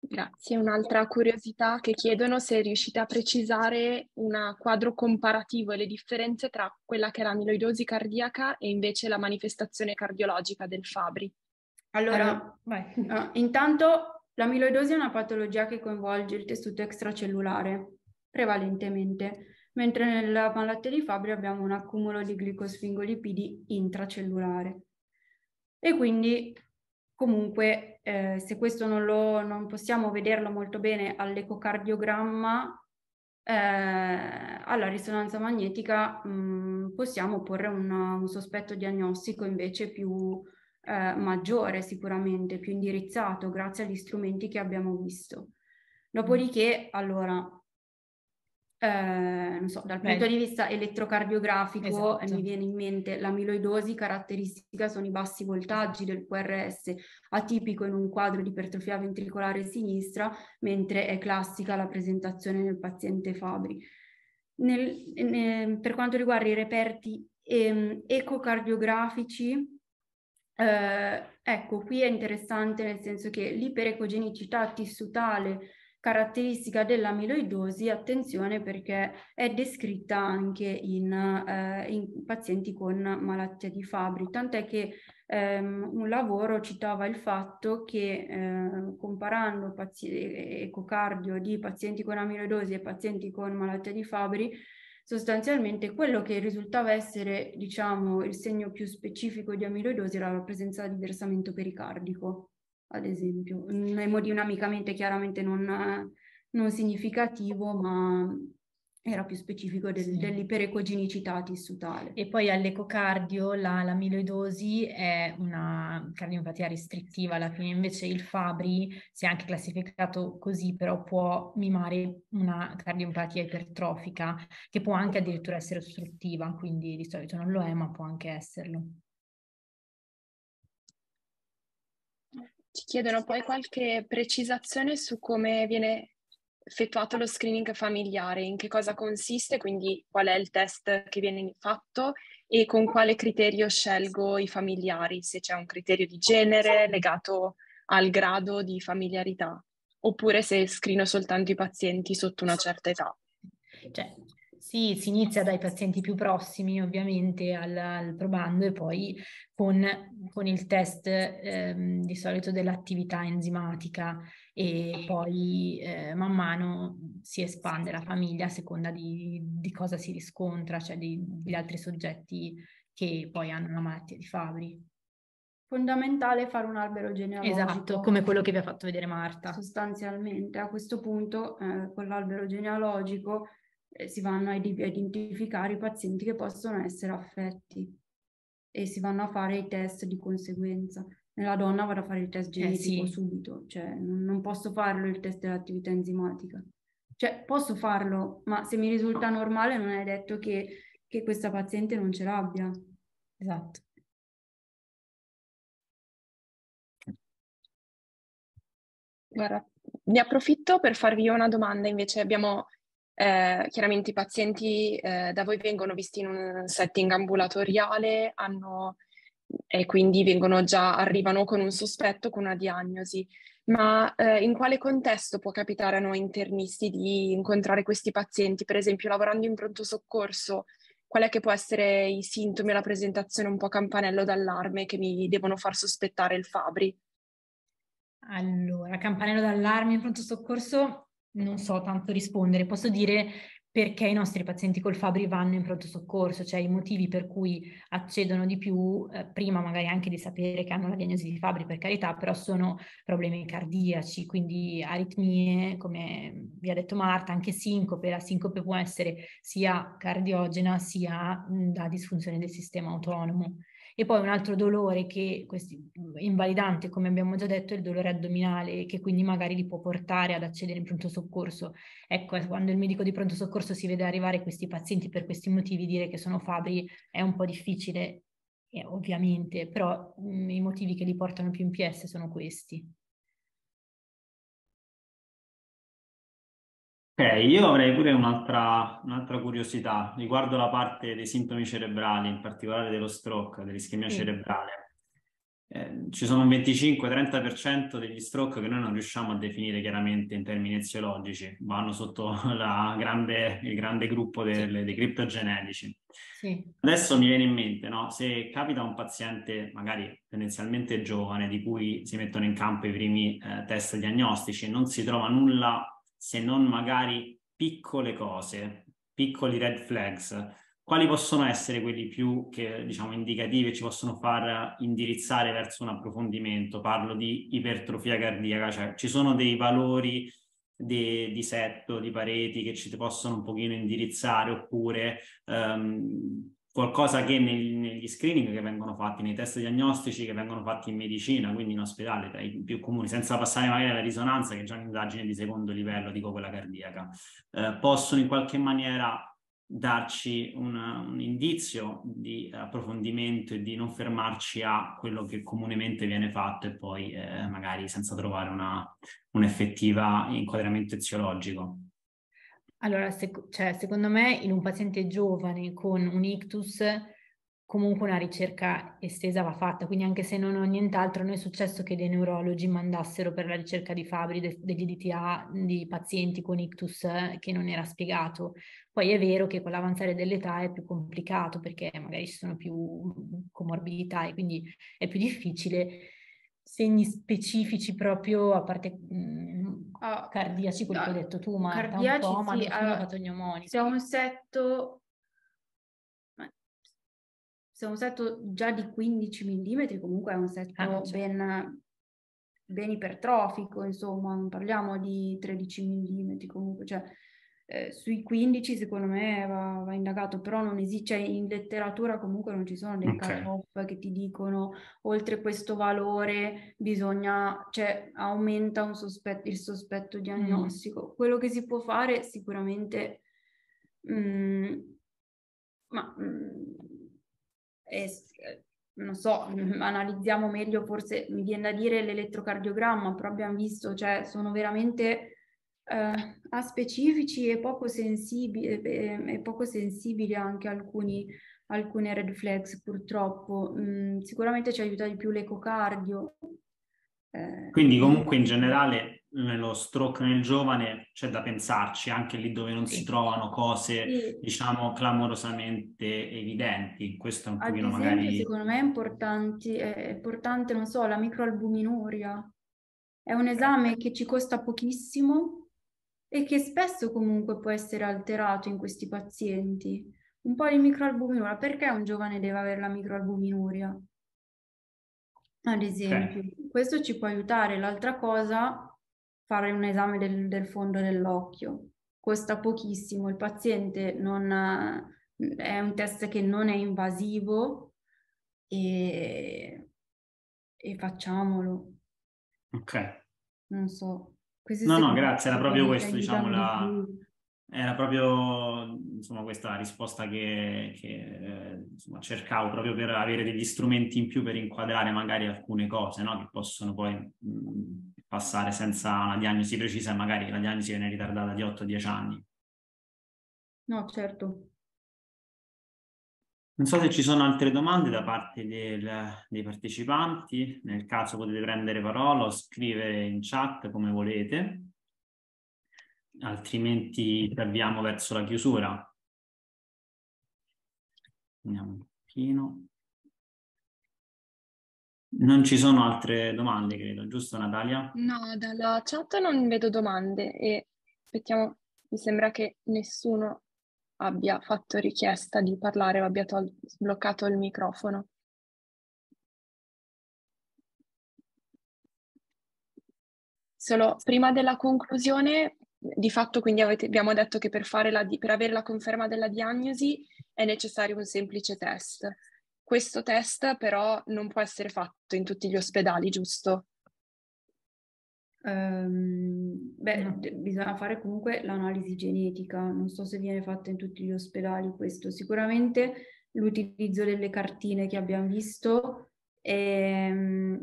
B: Grazie. Un'altra curiosità che chiedono se riuscite a precisare un quadro comparativo e le differenze tra quella che era amiloidosi cardiaca e invece la manifestazione cardiologica del Fabri.
D: Allora, allora ah, intanto L'amiloidosi è una patologia che coinvolge il tessuto extracellulare, prevalentemente, mentre nella malattia di Fabri abbiamo un accumulo di glicosfingolipidi intracellulare. E quindi comunque eh, se questo non, lo, non possiamo vederlo molto bene all'ecocardiogramma, eh, alla risonanza magnetica mh, mm, possiamo porre una, un sospetto diagnostico invece più, eh, maggiore sicuramente, più indirizzato grazie agli strumenti che abbiamo visto. Dopodiché, allora, eh, so, dal punto di vista elettrocardiografico esatto. mi viene in mente l'amiloidosi caratteristica sono i bassi voltaggi del QRS, atipico in un quadro di ipertrofia ventricolare sinistra, mentre è classica la presentazione nel paziente Fabri. Nel, nel, per quanto riguarda i reperti ehm, ecocardiografici, eh, ecco, qui è interessante nel senso che l'iperecogenicità tissutale caratteristica dell'amiloidosi, attenzione perché è descritta anche in, eh, in pazienti con malattia di Fabri, tant'è che ehm, un lavoro citava il fatto che eh, comparando pazi- ecocardio di pazienti con amiloidosi e pazienti con malattia di Fabri, Sostanzialmente quello che risultava essere, diciamo, il segno più specifico di amiloidosi era la presenza di versamento pericardico, ad esempio, Un emodinamicamente chiaramente non, non significativo, ma
C: era più specifico del, sì. dell'iperecogenicità tissutale. E poi all'ecocardio la, l'amiloidosi è una cardiopatia restrittiva, alla fine invece il Fabri si è anche classificato così, però può mimare una cardiopatia ipertrofica che può anche addirittura essere ostruttiva, quindi di solito non lo è, ma può anche esserlo. Ci chiedono poi qualche
B: precisazione su come viene effettuato lo screening familiare, in che cosa consiste, quindi qual è il test che viene fatto e con quale criterio scelgo i familiari, se c'è un criterio di genere legato al grado di familiarità, oppure se screeno soltanto i pazienti sotto una certa età.
C: Cioè, sì, si inizia dai pazienti più prossimi ovviamente al, al probando e poi con, con il test ehm, di solito dell'attività enzimatica e poi eh, man mano si espande la famiglia a seconda di, di cosa si riscontra, cioè di, degli altri soggetti che poi hanno la malattia di Fabri.
D: Fondamentale fare un albero genealogico. Esatto, come quello
C: che vi ha fatto vedere Marta.
D: Sostanzialmente a questo punto eh, con l'albero genealogico si vanno a identificare i pazienti che possono essere affetti e si vanno a fare i test di conseguenza. Nella donna vado a fare il test eh, genetico eh sì. subito, cioè non posso farlo il test dell'attività enzimatica. Cioè posso farlo, ma se mi risulta normale non è detto che, che questa paziente non ce l'abbia. Esatto.
B: Guarda, ne approfitto per farvi una domanda, invece abbiamo eh, chiaramente i pazienti eh, da voi vengono visti in un setting ambulatoriale, hanno, e quindi vengono già, arrivano con un sospetto, con una diagnosi. Ma eh, in quale contesto può capitare a noi internisti di incontrare questi pazienti? Per esempio, lavorando in pronto soccorso, qual è che può essere i sintomi o la presentazione un po' campanello d'allarme che mi devono far sospettare il Fabri? Allora,
C: campanello d'allarme in pronto soccorso non so tanto rispondere, posso dire perché i nostri pazienti col Fabri vanno in pronto soccorso, cioè i motivi per cui accedono di più, eh, prima magari anche di sapere che hanno la diagnosi di Fabri per carità, però sono problemi cardiaci, quindi aritmie, come vi ha detto Marta, anche sincope, la sincope può essere sia cardiogena sia mh, da disfunzione del sistema autonomo. E poi un altro dolore che questi, invalidante, come abbiamo già detto, è il dolore addominale, che quindi magari li può portare ad accedere in pronto soccorso. Ecco, eh, quando il medico di pronto soccorso si vede arrivare questi pazienti per questi motivi, dire che sono fabbri è un po' difficile, eh, ovviamente, però mh, i motivi che li portano più in PS sono questi.
A: io avrei pure un'altra, un'altra curiosità riguardo la parte dei sintomi cerebrali, in particolare dello stroke, dell'ischemia Sì. cerebrale. Eh, ci sono un 25-30% degli stroke che noi non riusciamo a definire chiaramente in termini eziologici, vanno sotto *laughs* la grande- il grande gruppo Sì, dei criptogenetici. sì, Adesso mi viene in mente, no? Se capita un paziente, magari tendenzialmente giovane, di cui si mettono in campo i primi eh, test diagnostici e non si trova nulla se non magari piccole cose, piccoli red flags, quali possono essere quelli più che, diciamo, indicativi e ci possono far indirizzare verso un approfondimento? Parlo di ipertrofia cardiaca, cioè ci sono dei valori di, di setto, di pareti che ci possono un pochino indirizzare oppure um, qualcosa che nel, negli screening che vengono fatti, nei test diagnostici che vengono fatti in medicina, quindi in ospedale, tra i più comuni, senza passare magari alla risonanza, che è già un'indagine di secondo livello, dico quella cardiaca, eh, possono in qualche maniera darci una, un indizio di approfondimento e di non fermarci a quello che comunemente viene fatto e poi eh, magari senza trovare una, un effettivo inquadramento eziologico.
C: Allora, sec- cioè, secondo me in un paziente giovane con un ictus comunque una ricerca estesa va fatta, quindi anche se non ho nient'altro, non è successo che dei neurologi mandassero per la ricerca di Fabri de- degli DTA di pazienti con ictus eh, che non era spiegato. Poi è vero che con l'avanzare dell'età è più complicato perché magari ci sono più mm, comorbidità e quindi è più difficile, segni specifici proprio, a parte mh, mm, ah, cardiaci, quello ah, che hai detto tu, Marta, cardiaci, un po', ma sì, allora, Se
D: ho un setto... Se ho un setto già di 15 mm, comunque è un setto ah, certo. ben, ben ipertrofico, insomma, non parliamo di 13 mm comunque, cioè eh, sui 15 secondo me va, va indagato, però non esiste, cioè in letteratura comunque non ci sono dei okay. cut-off che ti dicono oltre questo valore bisogna, cioè aumenta sospetto, il sospetto mm. diagnostico. Mm. Quello che si può fare sicuramente, mh, mm, ma mh, mm, è, non so, *laughs* analizziamo meglio forse, mi viene da dire l'elettrocardiogramma, però abbiamo visto, cioè sono veramente eh, aspecifici e poco, sensibili, e poco sensibili anche alcuni, alcune red flags purtroppo. Mm, sicuramente ci aiuta di più l'ecocardio. Eh, Quindi comunque in generale
A: nello stroke nel giovane c'è da pensarci anche lì dove non sì. si trovano cose sì. diciamo clamorosamente evidenti questo è un Ad pochino esempio, magari secondo
D: me è importante, è importante non so la microalbuminuria è un eh. esame che ci costa pochissimo e che spesso comunque può essere alterato in questi pazienti. Un po' di microalbuminuria, perché un giovane deve avere la microalbuminuria? Ad esempio, okay. questo ci può aiutare. L'altra cosa, fare un esame del, del fondo dell'occhio. Costa pochissimo, il paziente non ha, è un test che non è invasivo e, e facciamolo. Ok. Non so. Questo no, no, grazie, era proprio questo, diciamo, la,
A: era proprio insomma, questa la risposta che, che eh, insomma, cercavo proprio per avere degli strumenti in più per inquadrare magari alcune cose no? che possono poi mh, mm, passare senza una diagnosi precisa e magari la diagnosi viene ritardata di 8-10 anni.
D: No, certo,
A: non so se ci sono altre domande da parte del, dei partecipanti, nel caso potete prendere parola o scrivere in chat come volete, altrimenti ci avviamo verso la chiusura. Andiamo un pochino. Non ci sono altre domande, credo, giusto Natalia?
B: No, dalla chat non vedo domande e aspettiamo, mi sembra che nessuno abbia fatto richiesta di parlare o abbia tol- sbloccato il microfono. Solo prima della conclusione, di fatto quindi avete, abbiamo detto che per, la, per avere la conferma della diagnosi è necessario un semplice test. Questo test
D: però non può essere fatto in tutti gli ospedali, giusto? Ehm, beh, no. bisogna fare comunque l'analisi genetica, non so se viene fatta in tutti gli ospedali questo, sicuramente l'utilizzo delle cartine che abbiamo visto ehm,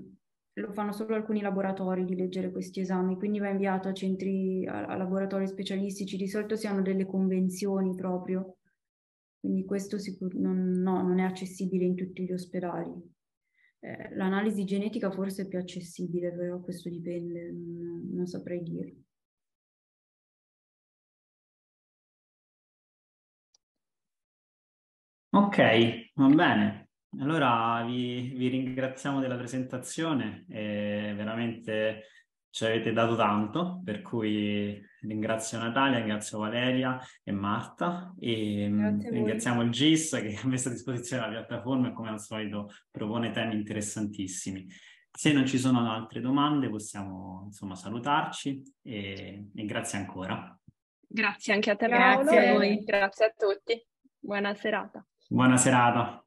D: lo fanno solo alcuni laboratori di leggere questi esami, quindi va inviato a centri, a, a laboratori specialistici, di solito si hanno delle convenzioni proprio, quindi questo sicur- non, no, non è accessibile in tutti gli ospedali. Eh, l'analisi genetica forse è più accessibile, però questo dipende, non,
B: non saprei dire.
A: Ok, va bene. Allora vi, vi ringraziamo della presentazione, è veramente ci avete dato tanto, per cui ringrazio Natalia, ringrazio Valeria e Marta e mm, ringraziamo il GIS che *laughs* ha messo a disposizione la piattaforma e come al solito propone temi interessantissimi. Se non ci sono altre domande possiamo insomma salutarci e, e grazie ancora.
B: Grazie anche a te Paolo grazie a voi. grazie a tutti. Buona serata.
A: Buona serata.